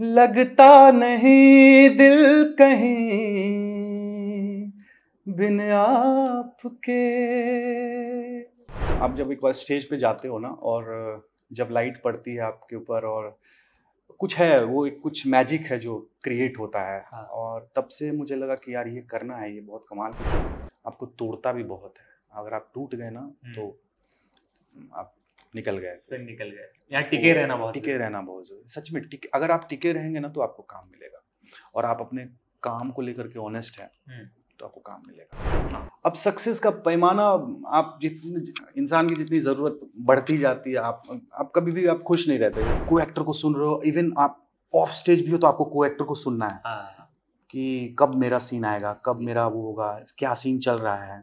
लगता नहीं दिल कहीं बिन आपके आप जब एक बार स्टेज पे जाते हो ना और जब लाइट पड़ती है आपके ऊपर और कुछ है वो एक कुछ मैजिक है जो क्रिएट होता है हाँ। और तब से मुझे लगा कि यार ये करना है ये बहुत कमाल की चीज़ आपको तोड़ता भी बहुत है अगर आप टूट गए ना हम्म। तो आप निकल गए निकल गए टिके तो रहना बहुत टिके रहना बहुत जरूरी सच में अगर आप टिके रहेंगे ना तो आपको काम मिलेगा और आप अपने काम को लेकर के ऑनेस्ट हैं हम्म। तो आपको काम मिलेगा अब सक्सेस का पैमाना आप जितने इंसान की जितनी ज़रूरत बढ़ती जाती है आप आप कभी भी आप खुश नहीं रहते को एक्टर को सुन रहे हो इवन आप ऑफ स्टेज भी हो तो आपको को एक्टर को सुनना है हाँ। कि कब मेरा सीन आएगा कब मेरा वो होगा क्या सीन चल रहा है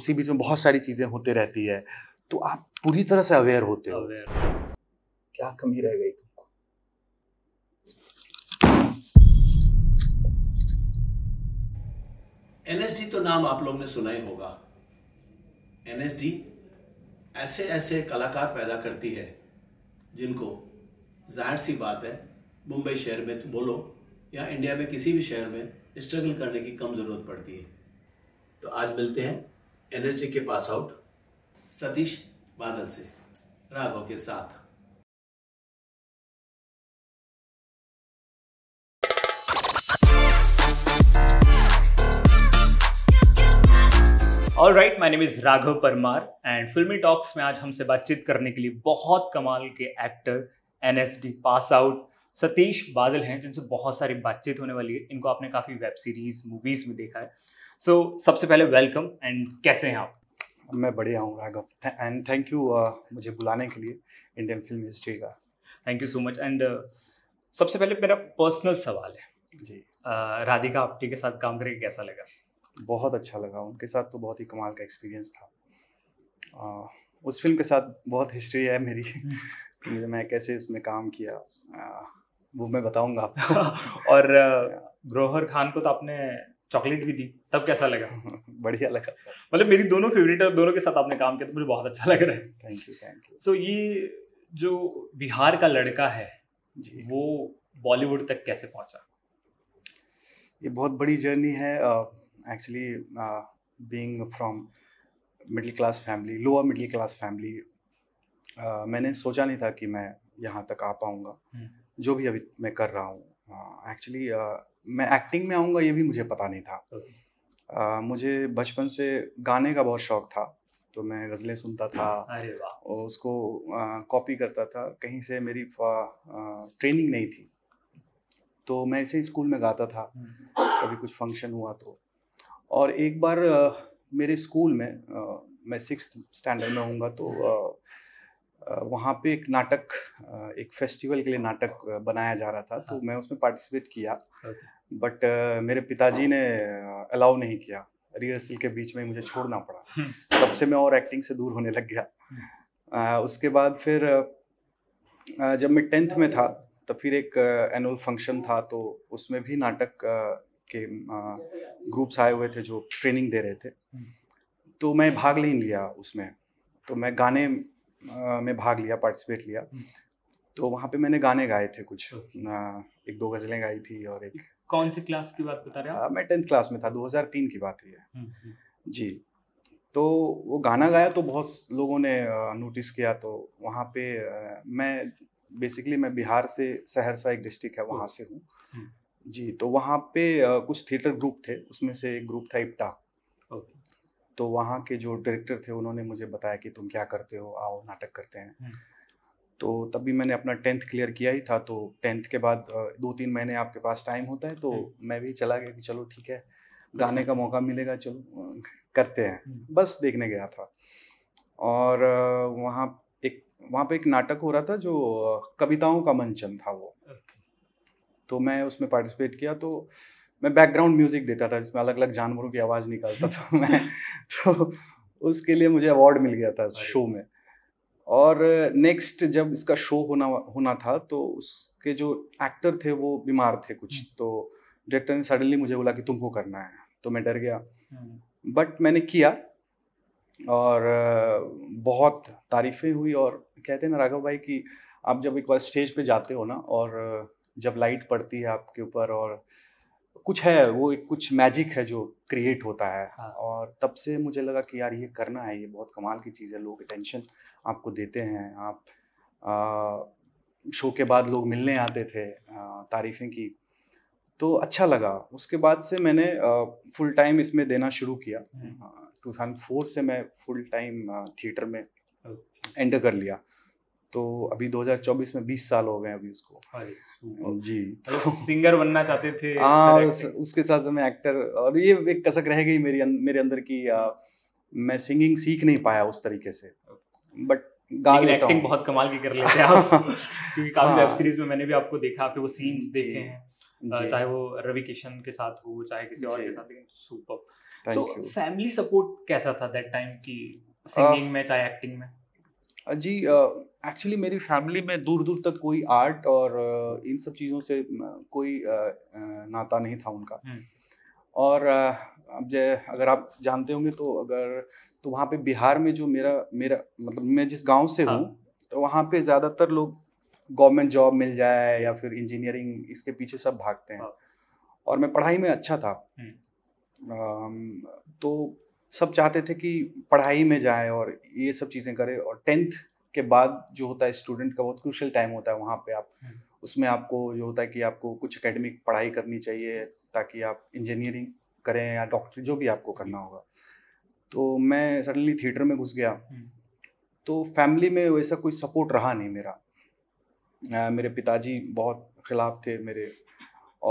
उसी बीच में बहुत सारी चीज़ें होते रहती है तो आप पूरी तरह से अवेयर होते हो क्या कमी रह गई तुमको एनएसडी तो नाम आप लोग ने सुना ही होगा एनएसडी ऐसे ऐसे कलाकार पैदा करती है जिनको जाहिर सी बात है मुंबई शहर में तो बोलो या इंडिया में किसी भी शहर में स्ट्रगल करने की कम ज़रूरत पड़ती है तो आज मिलते हैं एनएसडी के पास आउट सतीश बादल से राघव के साथ all right my name is Raghav Parmar and Filmi talks में आज हमसे बातचीत करने के लिए बहुत कमाल के actor N S D pass out Satish Badal हैं जिनसे बहुत सारी बातचीत होने वाली है इनको आपने काफ़ी वेब सीरीज मूवीज में देखा है सो so, सबसे पहले वेलकम एंड कैसे हैं आप मैं बढ़िया हूँ राघव एंड थैंक यू मुझे बुलाने के लिए इंडियन फिल्म हिस्ट्री का thank you so much and सबसे पहले मेरा पर्सनल सवाल है जी uh, राधिका आपटी के साथ काम करके कैसा लगा बहुत अच्छा लगा उनके साथ तो बहुत ही कमाल का एक्सपीरियंस था uh, उस फिल्म के साथ बहुत हिस्ट्री है मेरी कि मैं कैसे उसमें काम किया uh, वो मैं बताऊंगा आपको और ग्रोहर uh, खान को तो आपने चॉकलेट भी दी तब कैसा लगा बढ़िया लगा सर मतलब मेरी दोनों फेवरेट है दोनों के साथ आपने काम किया तो मुझे बहुत अच्छा लग रहा है thank you thank you so ये जो बिहार का लड़का है जी वो बॉलीवुड तक कैसे पहुंचा ये बहुत बड़ी जर्नी है actually being from middle class family lower middle class family मैंने सोचा नहीं था कि मैं यहाँ तक आ पाऊँगा हम्म। जो भी अभी मैं कर रहा हूँ एक्चुअली uh, uh, मैं एक्टिंग में आऊँगा ये भी मुझे पता नहीं था okay. आ, मुझे बचपन से गाने का बहुत शौक था तो मैं गज़लें सुनता था और उसको कॉपी करता था कहीं से मेरी ट्रेनिंग नहीं थी तो मैं इसे स्कूल में गाता था हम्म। कभी कुछ फंक्शन हुआ तो और एक बार आ, मेरे स्कूल में आ, मैं सिक्स स्टैंडर्ड में हूँगा तो वहाँ पे एक नाटक एक फेस्टिवल के लिए नाटक बनाया जा रहा था तो हाँ। मैं उसमें पार्टिसिपेट किया okay. बट uh, मेरे पिताजी ने अलाउ नहीं किया रिहर्सल के बीच में मुझे छोड़ना पड़ा हम्म। तब से मैं और एक्टिंग से दूर होने लग गया uh, उसके बाद फिर uh, जब मैं टेंथ में था तो फिर एक एनुअल फंक्शन था तो उसमें भी नाटक के ग्रुप्स आए हुए थे जो ट्रेनिंग दे रहे थे हम्म। तो मैं भाग नहीं लिया उसमें तो मैं गाने में भाग लिया पार्टिसिपेट लिया तो वहाँ पे मैंने गाने गाए थे कुछ एक दो गज़लें गाई थी और एक कौन सी क्लास की बात बता रहे हैं हाँ, मैं टेंथ क्लास में था 2003 की बात है हम्म, हम्म। जी तो वो गाना गाया तो बहुत लोगों ने नोटिस किया तो वहाँ पे मैं बेसिकली मैं बिहार से सहरसा एक डिस्ट्रिक्ट है वहाँ से हूँ हम्म। जी तो वहाँ पे कुछ थिएटर ग्रुप थे उसमें से एक ग्रुप था इप्टा तो वहाँ के जो डायरेक्टर थे उन्होंने मुझे बताया कि तुम क्या करते हो आओ नाटक करते हैं तो तभी मैंने अपना टेंथ क्लियर किया ही था तो टेंथ के बाद दो तीन महीने आपके पास टाइम होता है तो हम्म। मैं भी चला गया कि चलो ठीक है अच्छा। गाने का मौका मिलेगा चलो करते हैं हम्म। बस देखने गया था और वहाँ एक वहाँ पे एक नाटक हो रहा था जो कविताओं का मंचन था वो तो मैं उसमें पार्टिसिपेट किया तो मैं बैकग्राउंड म्यूजिक देता था जिसमें अलग अलग जानवरों की आवाज़ निकालता था मैं तो उसके लिए मुझे अवार्ड मिल गया था शो में और नेक्स्ट जब इसका शो होना होना था तो उसके जो एक्टर थे वो बीमार थे कुछ हम्म। तो डायरेक्टर ने सडनली मुझे बोला कि तुमको करना है तो मैं डर गया बट हम्म। मैंने किया और बहुत तारीफ़ें हुई और कहते हैं ना राघव भाई कि आप जब एक बार स्टेज पे जाते हो ना और जब लाइट पड़ती है आपके ऊपर और कुछ है वो एक कुछ मैजिक है जो क्रिएट होता है हाँ। और तब से मुझे लगा कि यार ये करना है ये बहुत कमाल की चीज़ है लोग अटेंशन आपको देते हैं आप आ, शो के बाद लोग मिलने आते थे तारीफ़ें की तो अच्छा लगा उसके बाद से मैंने आ, फुल टाइम इसमें देना शुरू किया टू थाउजेंड फोर से मैं फुल टाइम थिएटर में एंटर कर लिया तो अभी 2024 में 20 साल हो गए अभी उसको जी तो सिंगर बनना चाहते थे आ, हाँ, उस, उसके साथ मैं एक्टर और ये एक कसक रह गई मेरी अं, मेरे अंदर की आ, मैं सिंगिंग सीख नहीं पाया उस तरीके से बट गा लेता एक्टिंग बहुत कमाल की कर लेते हैं आप हाँ। क्योंकि काफी वेब सीरीज में मैंने भी आपको देखा आपके वो सीन्स देखे हैं चाहे वो रवि किशन के साथ हो चाहे किसी और के साथ लेकिन सुपर सो फैमिली सपोर्ट कैसा था दैट टाइम की सिंगिंग में चाहे एक्टिंग में जी एक्चुअली मेरी फैमिली में दूर दूर तक कोई आर्ट और इन सब चीज़ों से कोई नाता नहीं था उनका हम्म। और अब जय अगर आप जानते होंगे तो अगर तो वहाँ पे बिहार में जो मेरा मेरा मतलब मैं जिस गांव से हूँ हाँ। तो वहाँ पे ज़्यादातर लोग गवर्नमेंट जॉब मिल जाए या फिर इंजीनियरिंग इसके पीछे सब भागते हैं हाँ। और मैं पढ़ाई में अच्छा था हम्म। तो सब चाहते थे कि पढ़ाई में जाए और ये सब चीज़ें करे और टेंथ के बाद जो होता है स्टूडेंट का बहुत क्रूशल टाइम होता है वहाँ पे आप हम्म। उसमें आपको जो होता है कि आपको कुछ एकेडमिक पढ़ाई करनी चाहिए ताकि आप इंजीनियरिंग करें या डॉक्टर जो भी आपको करना होगा तो मैं सडनली थिएटर में घुस गया हम्म। तो फैमिली में वैसा कोई सपोर्ट रहा नहीं मेरा आ, मेरे पिताजी बहुत खिलाफ थे मेरे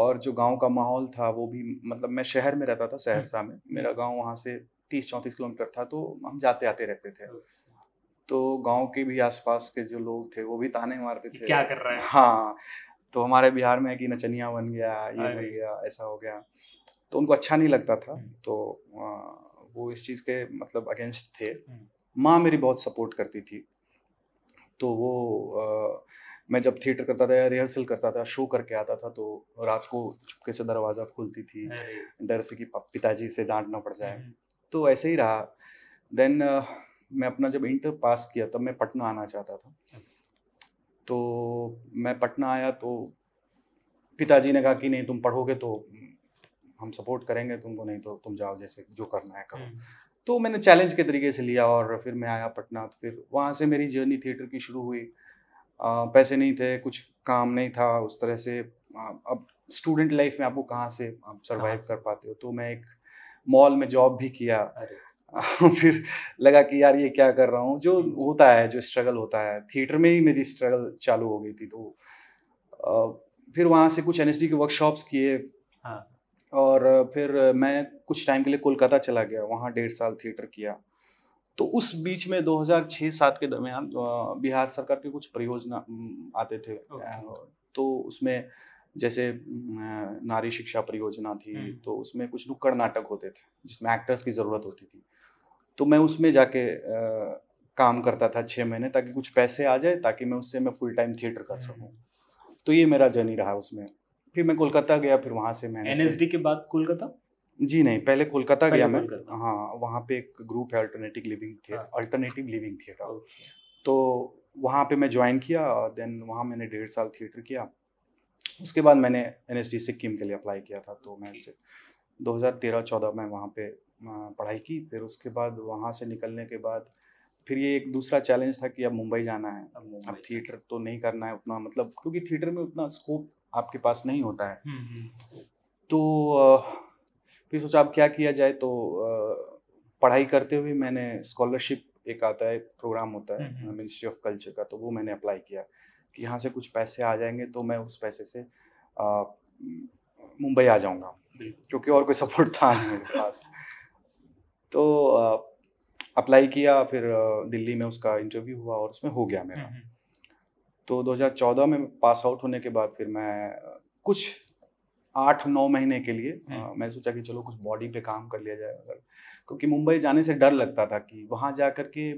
और जो गांव का माहौल था वो भी मतलब मैं शहर में रहता था सहरसा में हम्म। मेरा गांव वहाँ से तीस चौंतीस किलोमीटर था तो हम जाते आते रहते थे तो गांव के भी आसपास के जो लोग थे वो भी ताने मारते थे क्या कर रहे हैं हाँ तो हमारे बिहार में है कि नचनिया बन गया ये बन गया ऐसा हो गया तो उनको अच्छा नहीं लगता था हम्म। तो वो इस चीज़ के मतलब अगेंस्ट थे हम्म। माँ मेरी बहुत सपोर्ट करती थी तो वो आ, मैं जब थिएटर करता था या रिहर्सल करता था शो करके आता था तो रात को चुपके से दरवाज़ा खोलती थी डर से कि पिताजी से डांटना पड़ जाए हम्म। तो ऐसे ही रहा देन uh, मैं अपना जब इंटर पास किया तब मैं पटना आना चाहता था तो मैं पटना आया तो पिताजी ने कहा कि नहीं तुम पढ़ोगे तो हम सपोर्ट करेंगे तुमको नहीं तो तुम जाओ जैसे जो करना है करो हम्म। तो मैंने चैलेंज के तरीके से लिया और फिर मैं आया पटना तो फिर वहाँ से मेरी जर्नी थिएटर की शुरू हुई आ, पैसे नहीं थे कुछ काम नहीं था उस तरह से आ, अब स्टूडेंट लाइफ में आपको कहाँ से आप सर्वाइव कर पाते हो तो मैं एक मॉल में जॉब भी किया फिर लगा कि यार ये क्या कर रहा हूँ जो हम्म। होता है जो स्ट्रगल होता है थिएटर में ही मेरी स्ट्रगल चालू हो गई थी तो फिर वहाँ से कुछ एन के वर्कशॉप्स किए हाँ। और फिर मैं कुछ टाइम के लिए कोलकाता चला गया वहाँ डेढ़ साल थिएटर किया तो उस बीच में 2006-7 के दरमियान बिहार सरकार के कुछ परियोजना आते थे तो उसमें जैसे नारी शिक्षा परियोजना थी हम्म। तो उसमें कुछ नुक्कड़ नाटक होते थे जिसमें एक्टर्स की ज़रूरत होती थी तो मैं उसमें जाके आ, काम करता था छः महीने ताकि कुछ पैसे आ जाए ताकि मैं उससे मैं फुल टाइम थिएटर कर हम्म। सकूँ तो ये मेरा जर्नी रहा उसमें फिर मैं कोलकाता गया फिर वहाँ से मैंने एन के बाद कोलकाता जी नहीं पहले कोलकाता गया मैं हाँ वहाँ पे एक ग्रुप है alternative living theatre alternative living theatre तो वहाँ पे मैं ज्वाइन किया देन वहाँ मैंने डेढ़ साल थिएटर किया उसके बाद मैंने एन एस सिक्किम के लिए अप्लाई किया था तो मैं दो हज़ार में वहाँ पे पढ़ाई की फिर उसके बाद वहाँ से निकलने के बाद फिर ये एक दूसरा चैलेंज था कि अब मुंबई जाना है अब, अब थिएटर तो नहीं करना है उतना मतलब क्योंकि थिएटर में उतना स्कोप आपके पास नहीं होता है हम्म, हम्म। तो फिर सोचा अब क्या किया जाए तो पढ़ाई करते हुए मैंने स्कॉलरशिप एक आता है प्रोग्राम होता है मिनिस्ट्री ऑफ कल्चर का तो वो मैंने अप्लाई किया कि यहाँ से कुछ पैसे आ जाएंगे तो मैं उस पैसे से मुंबई आ जाऊँगा क्योंकि और कोई सपोर्ट था नहीं मेरे पास तो अप्लाई किया फिर दिल्ली में उसका इंटरव्यू हुआ और उसमें हो गया मेरा हम्म, हम्म। तो 2014 में पास आउट होने के बाद फिर मैं कुछ आठ नौ महीने के लिए आ, हम्म। मैं सोचा कि चलो कुछ बॉडी पे काम कर लिया जाए अगर क्योंकि मुंबई जाने से डर लगता था कि वहाँ जा कर के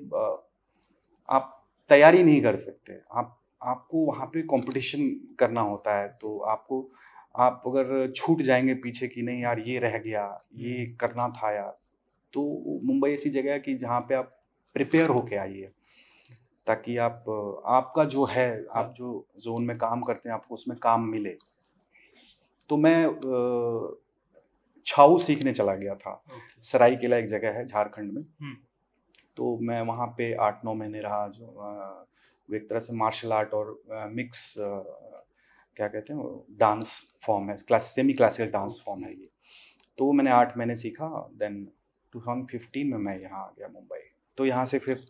आप तैयारी नहीं कर सकते आप आपको वहाँ पे कंपटीशन करना होता है तो आपको आप अगर छूट जाएंगे पीछे कि नहीं यार ये रह गया ये हम्म। करना था यार तो मुंबई ऐसी जगह है कि जहाँ पे आप प्रिपेयर होके आइए ताकि आप आपका जो है आप जो जोन में काम करते हैं आपको उसमें काम मिले तो मैं छाऊ सीखने चला गया था सराई सराय किला एक जगह है झारखंड में हम्म। तो मैं वहाँ पे आठ नौ महीने रहा जो वो एक तरह से मार्शल आर्ट और मिक्स uh, क्या कहते हैं डांस फॉर्म है class semi classical dance form है ये तो मैंने आठ महीने सीखा देन 2015 में मैं यहाँ आ गया मुंबई तो यहाँ से फिर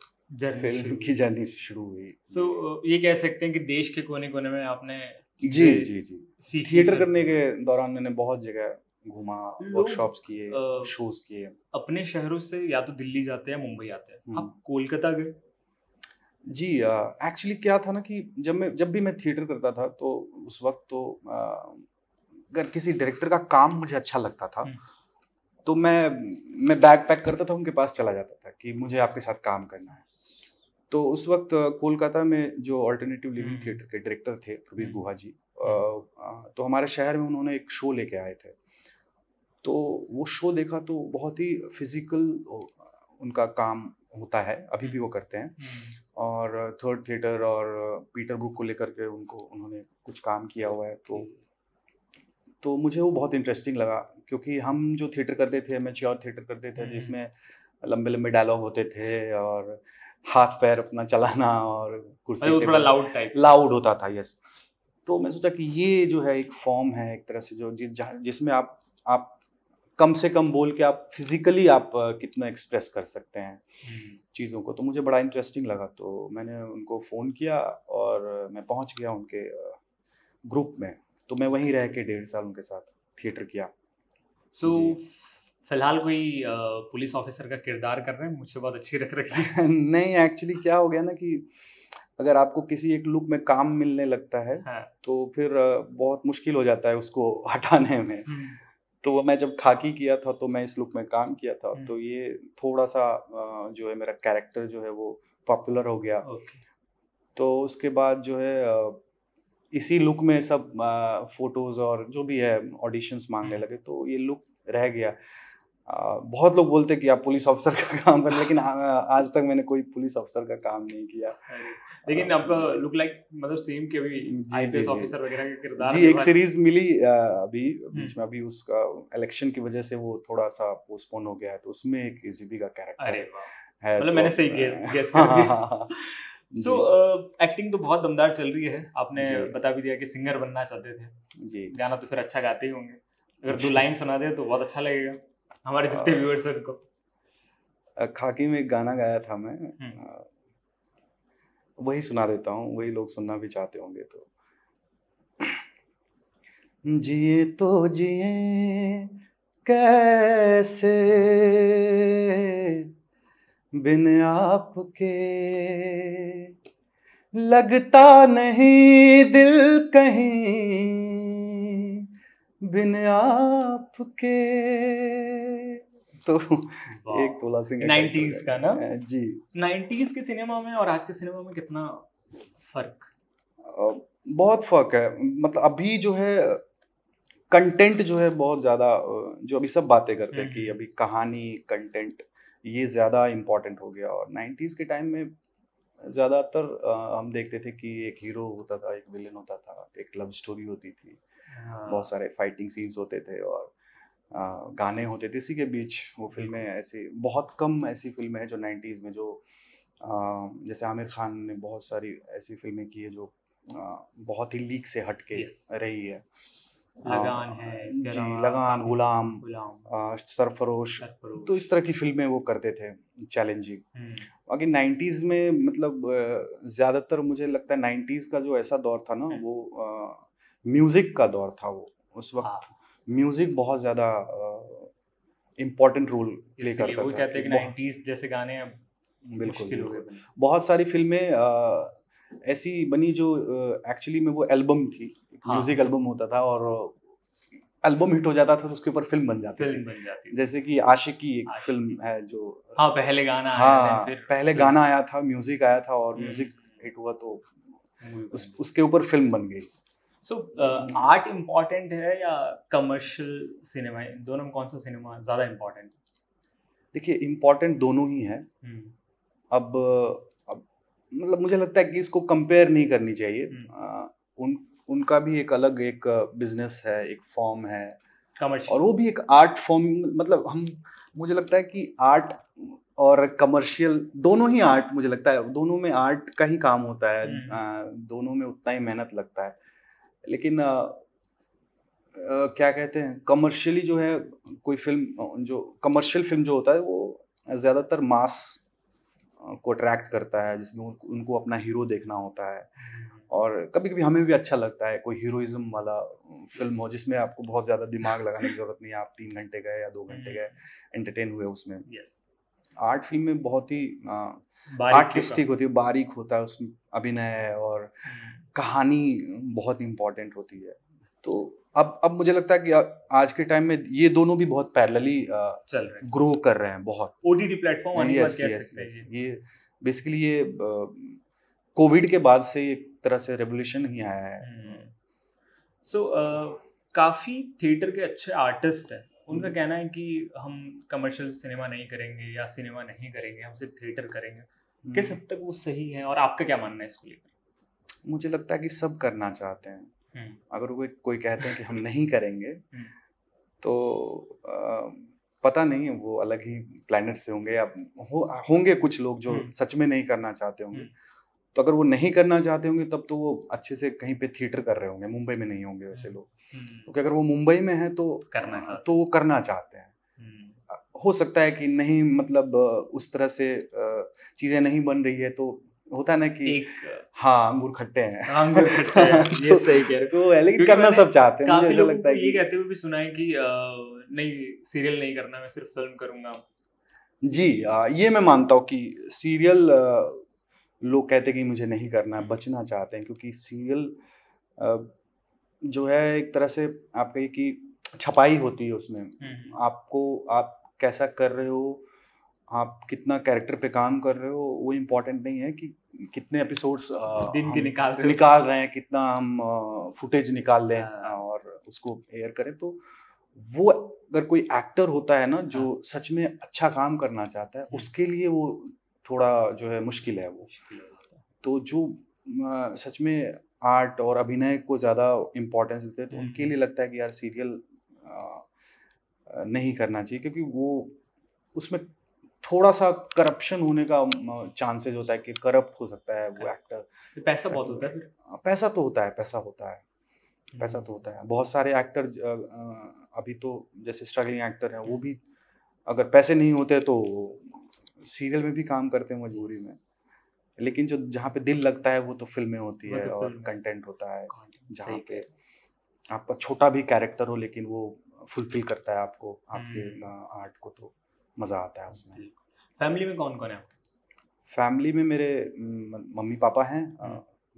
फिल्म की जर्नी शुरू हुई सो so, ये कह सकते हैं कि देश के कोने कोने में आपने जी जी जी थिएटर करने के दौरान मैंने बहुत जगह घूमा वर्कशॉप्स किए शोज किए अपने शहरों से या तो दिल्ली जाते हैं मुंबई आते हैं आप हम्म। कोलकाता गए जी एक्चुअली क्या था ना कि जब मैं जब भी मैं थिएटर करता था तो उस वक्त तो अगर किसी डायरेक्टर का काम मुझे अच्छा लगता था हम्म। तो मैं मैं बैग पैक करता था उनके पास चला जाता था कि मुझे आपके साथ काम करना है तो उस वक्त कोलकाता में जो अल्टरनेटिव लिविंग थिएटर के डायरेक्टर थे प्रवीर हम्म। गुहा जी तो हमारे शहर में उन्होंने एक शो लेके आए थे तो वो शो देखा तो बहुत ही फिजिकल उनका काम होता है अभी भी वो हम्म। करते हैं और थर्ड थिएटर और पीटर ब्रुक को लेकर के उनको उन्होंने कुछ काम किया हुआ है तो तो मुझे वो बहुत इंटरेस्टिंग लगा क्योंकि हम जो थिएटर करते थे मेच्योर थिएटर करते थे हम्म, हम्म। जिसमें लंबे लंबे डायलॉग होते थे और हाथ पैर अपना चलाना और कुर्सी थोड़ा लाउड टाइप लाउड होता था यस तो मैं सोचा कि ये जो है एक फॉर्म है एक तरह से जो जिसमें आप आप कम से कम बोल के आप फिजिकली आप कितना एक्सप्रेस कर सकते हैं हम्म। चीज़ों को तो मुझे बड़ा इंटरेस्टिंग लगा तो मैंने उनको फ़ोन किया और मैं पहुंच गया उनके ग्रुप में तो मैं वहीं रह के डेढ़ साल उनके साथ थिएटर किया सो so, फिलहाल कोई पुलिस ऑफिसर का किरदार कर रहे हैं मुझे बहुत अच्छी रख रखी नहीं एक्चुअली क्या हो गया ना कि अगर आपको किसी एक लुक में काम मिलने लगता है हाँ। तो फिर बहुत मुश्किल हो जाता है उसको हटाने में हम्म। तो वो मैं जब खाकी किया था तो मैं इस लुक में काम किया था तो ये थोड़ा सा जो है मेरा कैरेक्टर जो है वो पॉपुलर हो गया तो उसके बाद जो है इसी लुक में सब फोटोज़ और जो भी है ऑडिशंस मांगने लगे तो ये लुक रह गया बहुत लोग बोलते कि आप पुलिस ऑफिसर का काम करें लेकिन आज तक मैंने कोई पुलिस ऑफिसर का काम नहीं किया लेकिन आपका लुक लाइक मतलब सेम के भी आईपीएस ऑफिसर वगैरह के किरदार जी एक सीरीज मिली अभी हम्म। बीच में अभी उसका इलेक्शन की वजह से वो थोड़ा सा पोस्टपोन हो गया है तो उसमें एक जीबी का कैरेक्टर है मतलब मैंने तो सही गेस सो एक्टिंग तो बहुत दमदार चल रही है आपने बता भी दिया कि सिंगर बनना चाहते थे जी गाना तो फिर अच्छा गाते ही होंगे अगर दो लाइन सुना दे तो बहुत अच्छा लगेगा हमारे जितने व्यूअर्स हाँ। हैं उनको खाकी में एक गाना गाया था मैं हम्म। वही सुना देता हूँ वही लोग सुनना भी चाहते होंगे तो जिए तो जिए कैसे बिन आपके लगता नहीं दिल कहीं बिन आपके तो एक भोला सिंह नाइन्टीज का ना हाँ, जी नाइन्टीज के सिनेमा में और आज के सिनेमा में कितना फर्क बहुत फर्क है मतलब अभी जो है कंटेंट जो है बहुत ज़्यादा जो अभी सब बातें करते हैं कि हम्म। अभी कहानी कंटेंट ये ज़्यादा इम्पोर्टेंट हो गया और नाइन्टीज़ के टाइम में ज़्यादातर हम देखते थे कि एक हीरो होता था एक विलेन होता था एक लव स्टोरी होती थी हाँ। बहुत सारे फाइटिंग सीन्स होते थे और गाने होते थे इसी के बीच वो फिल्में ऐसी बहुत कम ऐसी फिल्में हैं जो नाइन्टीज़ में जो जैसे आमिर खान ने बहुत सारी ऐसी फिल्में की है जो बहुत ही लीक से हटके रही है लगान है लगान गुलाम सरफरोश तो इस तरह की फिल्में वो करते थे चैलेंजिंग हम्म। बाकी नाइन्टीज़ में मतलब ज़्यादातर मुझे लगता है नाइन्टीज़ का जो ऐसा दौर था ना हम्म। वो म्यूज़िक का दौर था वो उस हाँ। वक्त म्यूजिक बहुत ज्यादा इम्पोर्टेंट रोल प्ले करता वो था कहते कि जैसे गाने अब बिल्कुल, बिल्कुल। बहुत सारी फिल्में ऐसी बनी जो एक्चुअली में वो एल्बम थी म्यूजिक एल्बम हाँ। होता था और एल्बम हिट हो जाता था तो उसके ऊपर फिल्म बन जाती फिल्म बन जाती जैसे कि आशिकी एक आशिकी। फिल्म है जो हाँ पहले गाना हाँ आया फिर पहले गाना आया था म्यूजिक आया था और म्यूजिक हम्म। हिट हुआ तो उस, उसके ऊपर फिल्म बन गई सो आर्ट इम्पॉर्टेंट है या कमर्शियल सिनेमा दोनों में कौन सा सिनेमा ज़्यादा इम्पॉर्टेंट है देखिए इम्पॉर्टेंट दोनों ही हैं हम्म। अब अब मतलब मुझे लगता है कि इसको कंपेयर नहीं करनी चाहिए हम्म। उन उनका भी एक अलग एक बिजनेस है एक फॉर्म है कमर्शियल और वो भी एक आर्ट फॉर्म मतलब हम मुझे लगता है कि आर्ट और कमर्शियल दोनों ही आर्ट मुझे लगता है दोनों में आर्ट का ही काम होता है हम्म। आ, दोनों में उतना ही मेहनत लगता है लेकिन आ, आ, क्या कहते हैं कमर्शियली जो है कोई फिल्म जो कमर्शियल फिल्म जो होता है वो ज़्यादातर मास को अट्रैक्ट करता है जिसमें उनको अपना हीरो देखना होता है और कभी कभी हमें भी अच्छा लगता है कोई हीरोइज्म वाला फिल्म हो जिसमें आपको बहुत ज़्यादा दिमाग लगाने की ज़रूरत नहीं है आप तीन घंटे गए या दो हम्म। घंटे गए एंटरटेन हुए उसमें आर्ट फिल्म में बहुत ही आर्टिस्टिक होती है बारीक होता है उसमें अभिनय और हम्म। कहानी बहुत इम्पॉर्टेंट होती है तो अब अब मुझे लगता है कि आज के टाइम में ये दोनों भी बहुत पैरेलली चल रहे हैं ग्रो कर रहे हैं बहुत ओटीटी प्लेटफॉर्म यस यस ये बेसिकली ये कोविड के बाद से एक तरह से रेवोल्यूशन ही आया है सो हम्म। so, uh, काफ़ी थिएटर के अच्छे आर्टिस्ट हैं उनका हम्म। कहना है कि हम कमर्शियल सिनेमा नहीं करेंगे या सिनेमा नहीं करेंगे हम सिर्फ थिएटर करेंगे किस हम्म। हद तक वो सही है और आपका क्या मानना है इसको लेकर मुझे लगता है कि सब करना चाहते हैं हम्म। अगर कोई कोई कहते हैं कि हम नहीं करेंगे हम्म। तो आ, पता नहीं वो अलग ही प्लानट से होंगे या हो, होंगे कुछ लोग जो हम्म। सच में नहीं करना चाहते होंगे तो अगर वो नहीं करना चाहते होंगे तब तो वो अच्छे से कहीं पे थिएटर कर रहे होंगे मुंबई में नहीं होंगे वैसे लोग क्योंकि तो अगर वो मुंबई में है तो करना हाँ, तो वो करना चाहते हैं हो सकता है कि नहीं मतलब उस तरह से चीज़ें नहीं बन रही है तो होता है ना कि हाँ अंगूर खट्टे हैं हाँ, अंगूर खट्टे हैं ये सही कह रहे हो लेकिन करना सब चाहते हैं मुझे ऐसा लगता है ये कहते हुए भी सुना है कि नहीं सीरियल नहीं करना मैं सिर्फ फिल्म करूंगा जी ये मैं मानता हूँ कि सीरियल लोग कहते हैं कि मुझे नहीं करना है बचना चाहते हैं क्योंकि सीरियल जो है एक तरह से आप कहिए कि छपाई होती है उसमें हम्म, हम्म। आपको आप कैसा कर रहे हो आप कितना कैरेक्टर पे काम कर रहे हो वो इम्पोर्टेंट नहीं है कि कितने एपिसोड्स दिन के निकाल रहे निकाल रहे हैं कितना हम फुटेज निकाल लें हाँ। और उसको एयर करें तो वो अगर कोई एक्टर होता है ना जो हाँ। सच में अच्छा काम करना चाहता है हाँ। उसके लिए वो थोड़ा जो है मुश्किल है वो तो जो सच में आर्ट और अभिनय को ज़्यादा इम्पोर्टेंस देते हैं तो उनके हम्म। लिए लगता है कि यार सीरियल नहीं करना चाहिए क्योंकि वो उसमें थोड़ा सा करप्शन होने का चांसेस होता है कि करप्ट हो सकता है वो एक्टर तो पैसा बहुत होता है पैसा तो होता है पैसा होता है पैसा तो हम्म। होता है बहुत सारे एक्टर अभी तो जैसे स्ट्रगलिंग एक्टर हैं वो भी अगर पैसे नहीं होते तो सीरियल में भी काम करते हैं मजबूरी में लेकिन जो जहाँ पे दिल लगता है वो तो फिल्में होती है तो और कंटेंट होता है जहाँ पे आपका छोटा भी कैरेक्टर हो लेकिन वो फुलफिल करता है आपको आपके आर्ट हम्म। को तो मज़ा आता है उसमें फैमिली में कौन कौन है आपके फैमिली में मेरे मम्मी पापा हैं हम्म।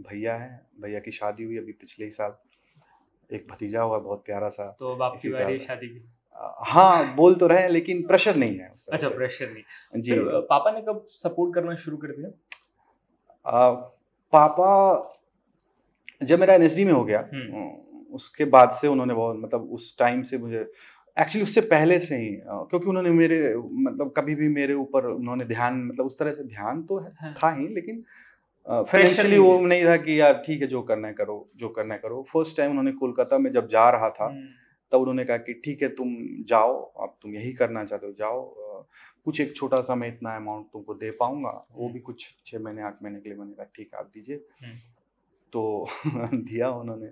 भैया हैं भैया की शादी हुई अभी पिछले ही साल एक भतीजा हुआ बहुत प्यारा सा तो अब आपकी शादी की हाँ बोल तो रहे हैं लेकिन प्रेशर नहीं है उस अच्छा प्रेशर नहीं जी पापा ने कब सपोर्ट करना शुरू कर दिया आ, पापा जब मेरा एन में हो गया हम्म। उसके बाद से उन्होंने बहुत मतलब उस टाइम से मुझे एक्चुअली उससे पहले से ही क्योंकि उन्होंने मेरे मतलब कभी भी मेरे ऊपर उन्होंने ध्यान मतलब उस तरह से ध्यान तो है, हाँ। था ही लेकिन फाइनेंशियली वो नहीं था कि यार ठीक है जो करना है करो जो करना है करो फर्स्ट टाइम उन्होंने कोलकाता में जब जा रहा था हम्म। तब उन्होंने कहा कि ठीक है तुम जाओ अब तुम यही करना चाहते हो जाओ कुछ एक छोटा सा मैं इतना अमाउंट तुमको दे पाऊंगा वो हम्म। भी कुछ छः महीने आठ महीने के लिए मैंने कहा ठीक है आप दीजिए हम्म। तो दिया उन्होंने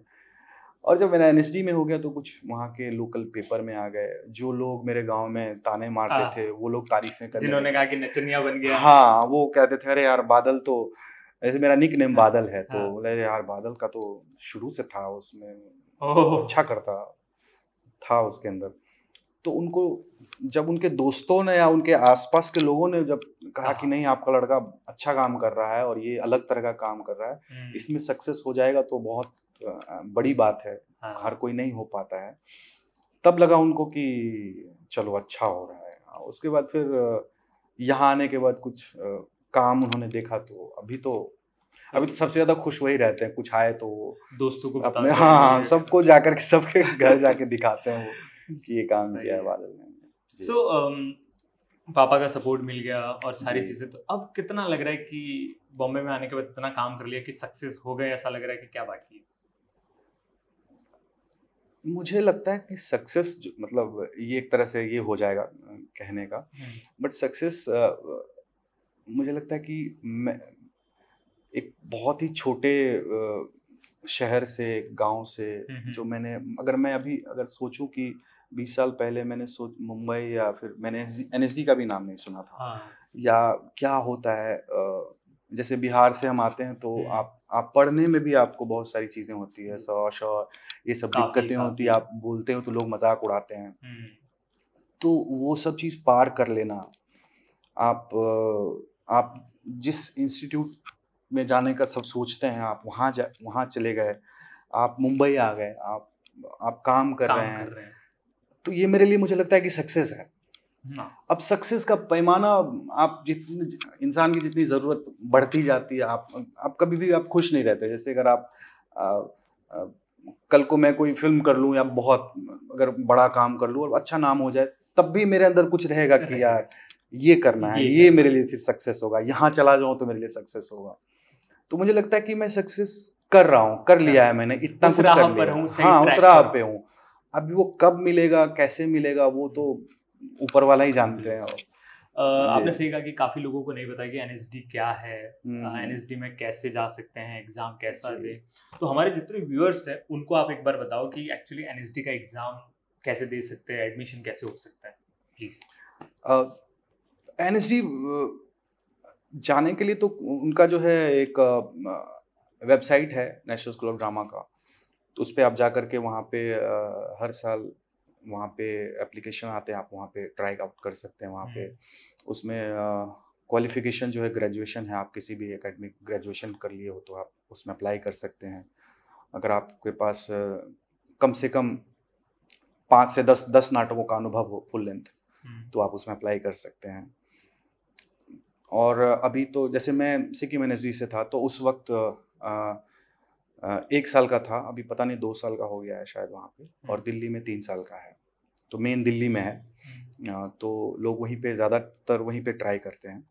और जब मेरा एन में हो गया तो कुछ वहाँ के लोकल पेपर में आ गए जो लोग मेरे गांव में ताने मारते हाँ। थे वो लोग तारीफें करते जिन्होंने कहा कि नचनिया बन गया हाँ वो कहते थे अरे यार बादल तो ऐसे मेरा निक नेम हाँ, बादल है तो हाँ। बोले अरे यार बादल का तो शुरू से था उसमें अच्छा करता था उसके अंदर तो उनको जब उनके दोस्तों ने या उनके आसपास के लोगों ने जब कहा कि नहीं आपका लड़का अच्छा काम कर रहा है और ये अलग तरह का काम कर रहा है हम्म। इसमें सक्सेस हो जाएगा तो बहुत बड़ी बात है हाँ। हर कोई नहीं हो पाता है तब लगा उनको कि चलो अच्छा हो रहा है हाँ, उसके बाद फिर यहाँ आने के बाद कुछ काम उन्होंने देखा तो अभी तो अभी तो सबसे ज्यादा खुश वही रहते हैं कुछ आए तो दोस्तों को अपने हाँ सबको जाकर के सबके घर जाके दिखाते हैं वो कि ये काम किया है बादल ने सो so, um, पापा का सपोर्ट मिल गया और सारी चीजें तो अब कितना लग रहा है कि बॉम्बे में आने के बाद इतना काम कर लिया कि सक्सेस हो गए ऐसा लग रहा है कि क्या बाकी है मुझे लगता है कि सक्सेस मतलब ये एक तरह से ये हो जाएगा कहने का बट हम्म। सक्सेस मुझे लगता है कि मैं एक बहुत ही छोटे शहर से गांव से हम्म, हम्म। जो मैंने अगर मैं अभी अगर सोचूं कि बीस साल पहले मैंने सोच मुंबई या फिर मैंने एन का भी नाम नहीं सुना था हाँ। या क्या होता है जैसे बिहार से हम आते हैं तो हम्म। आप आप पढ़ने में भी आपको बहुत सारी चीज़ें होती है सौ और ये सब दिक्कतें होती है आप बोलते हो तो लोग मजाक उड़ाते हैं हम्म। तो वो सब चीज़ पार कर लेना आप आप जिस इंस्टीट्यूट में जाने का सब सोचते हैं आप वहाँ जा वहाँ चले गए आप मुंबई आ गए आप आप काम कर काम रहे हैं, कर रहे हैं। तो ये मेरे लिए मुझे लगता है कि सक्सेस है हाँ। अब सक्सेस का पैमाना आप जितने इंसान की जितनी ज़रूरत बढ़ती जाती है आप आप कभी भी आप खुश नहीं रहते जैसे अगर आप आ, आ, कल को मैं कोई फिल्म कर लूँ या बहुत अगर बड़ा काम कर लूँ और अच्छा नाम हो जाए तब भी मेरे अंदर कुछ रहेगा कि यार ये करना है ये मेरे लिए फिर सक्सेस होगा यहाँ चला जाऊँ तो मेरे लिए सक्सेस होगा तो मुझे लगता है कि मैं सक्सेस कर रहा हूँ कर लिया हाँ। है मैंने इतना कुछ कर लिया हाँ उस राह पे हूँ अभी वो कब मिलेगा कैसे मिलेगा वो तो ऊपर वाला ही जानते हैं और Uh, आपने सही कहा कि काफी लोगों को नहीं पता कि एन क्या है एनएसडी हम्म। में कैसे जा सकते हैं एग्जाम कैसा दे तो हमारे जितने व्यूअर्स हैं उनको आप एक बार बताओ कि एक्चुअली एन का एग्जाम कैसे दे सकते हैं एडमिशन कैसे हो सकता है प्लीज एन uh, जाने के लिए तो उनका जो है एक वेबसाइट है नेशनल स्कूल ऑफ ड्रामा का तो उस पर आप जा करके वहाँ पे हर साल वहाँ पे एप्लीकेशन आते हैं आप वहाँ पे ट्राई आउट कर सकते हैं वहाँ पे हम्म। उसमें क्वालिफिकेशन जो है ग्रेजुएशन है आप किसी भी एकेडमिक ग्रेजुएशन कर लिए हो तो आप उसमें अप्लाई कर सकते हैं अगर आपके पास कम से कम पाँच से दस दस नाटकों का अनुभव हो फुल लेंथ हम्म। तो आप उसमें अप्लाई कर सकते हैं और अभी तो जैसे मैं सिक्किम एन से था तो उस वक्त आ, एक साल का था अभी पता नहीं दो साल का हो गया है शायद वहाँ पे हम्म। और दिल्ली में तीन साल का है तो मेन दिल्ली में है हम्म। तो लोग वहीं पे ज़्यादातर वहीं पे ट्राई करते हैं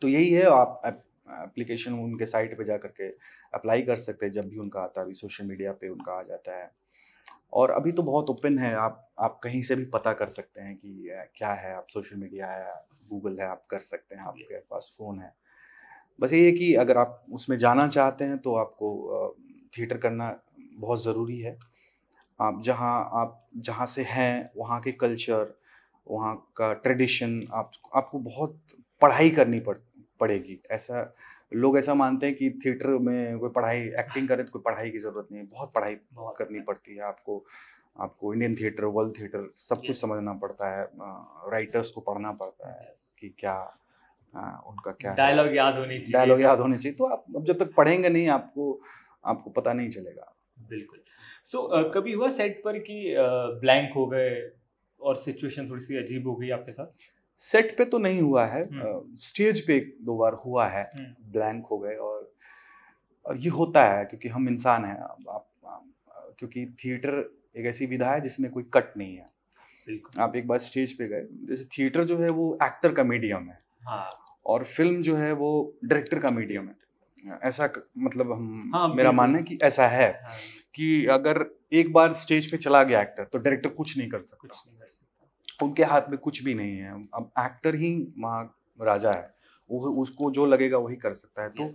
तो यही है आप एप्लीकेशन उनके साइट पे जा करके अप्लाई कर सकते हैं जब भी उनका आता है अभी सोशल मीडिया पे उनका आ जाता है और अभी तो बहुत ओपन है आप आप कहीं से भी पता कर सकते हैं कि क्या है आप सोशल मीडिया है गूगल है आप कर सकते हैं आपके पास फ़ोन है बस ये कि अगर आप उसमें जाना चाहते हैं तो आपको थिएटर करना बहुत ज़रूरी है आप जहाँ आप जहाँ से हैं वहाँ के कल्चर वहाँ का ट्रेडिशन आप आपको बहुत पढ़ाई करनी पड़ पड़ेगी ऐसा लोग ऐसा मानते हैं कि थिएटर में कोई पढ़ाई एक्टिंग करें तो कोई पढ़ाई की ज़रूरत नहीं है बहुत पढ़ाई बहुत करनी पड़ती है आपको आपको इंडियन थिएटर वर्ल्ड थिएटर सब कुछ समझना पड़ता है राइटर्स को पढ़ना पड़ता है कि क्या हाँ उनका क्या डायलॉग याद होनी चाहिए डायलॉग याद होनी चाहिए तो आप अब जब तक पढ़ेंगे नहीं आपको आपको पता नहीं चलेगा बिल्कुल सो so, कभी हुआ सेट पर कि ब्लैंक हो गए और सिचुएशन थोड़ी सी अजीब हो गई आपके साथ सेट पे तो नहीं हुआ है स्टेज हम्म। पे एक दो बार हुआ है ब्लैंक हम्म। हो गए और और ये होता है क्योंकि हम इंसान हैं आप, आप क्योंकि थिएटर एक ऐसी विधा है जिसमें कोई कट नहीं है आप एक बार स्टेज पे गए जैसे थिएटर जो है वो एक्टर का मीडियम है हाँ। और फिल्म जो है वो डायरेक्टर का मीडियम है ऐसा मतलब हम हाँ, मेरा मानना है कि ऐसा है हाँ। कि अगर एक बार स्टेज पे चला गया एक्टर तो डायरेक्टर कुछ नहीं कर सकता कुछ नहीं कर सकता उनके हाथ में कुछ भी नहीं है अब एक्टर ही राजा है वो उसको जो लगेगा वही कर सकता है तो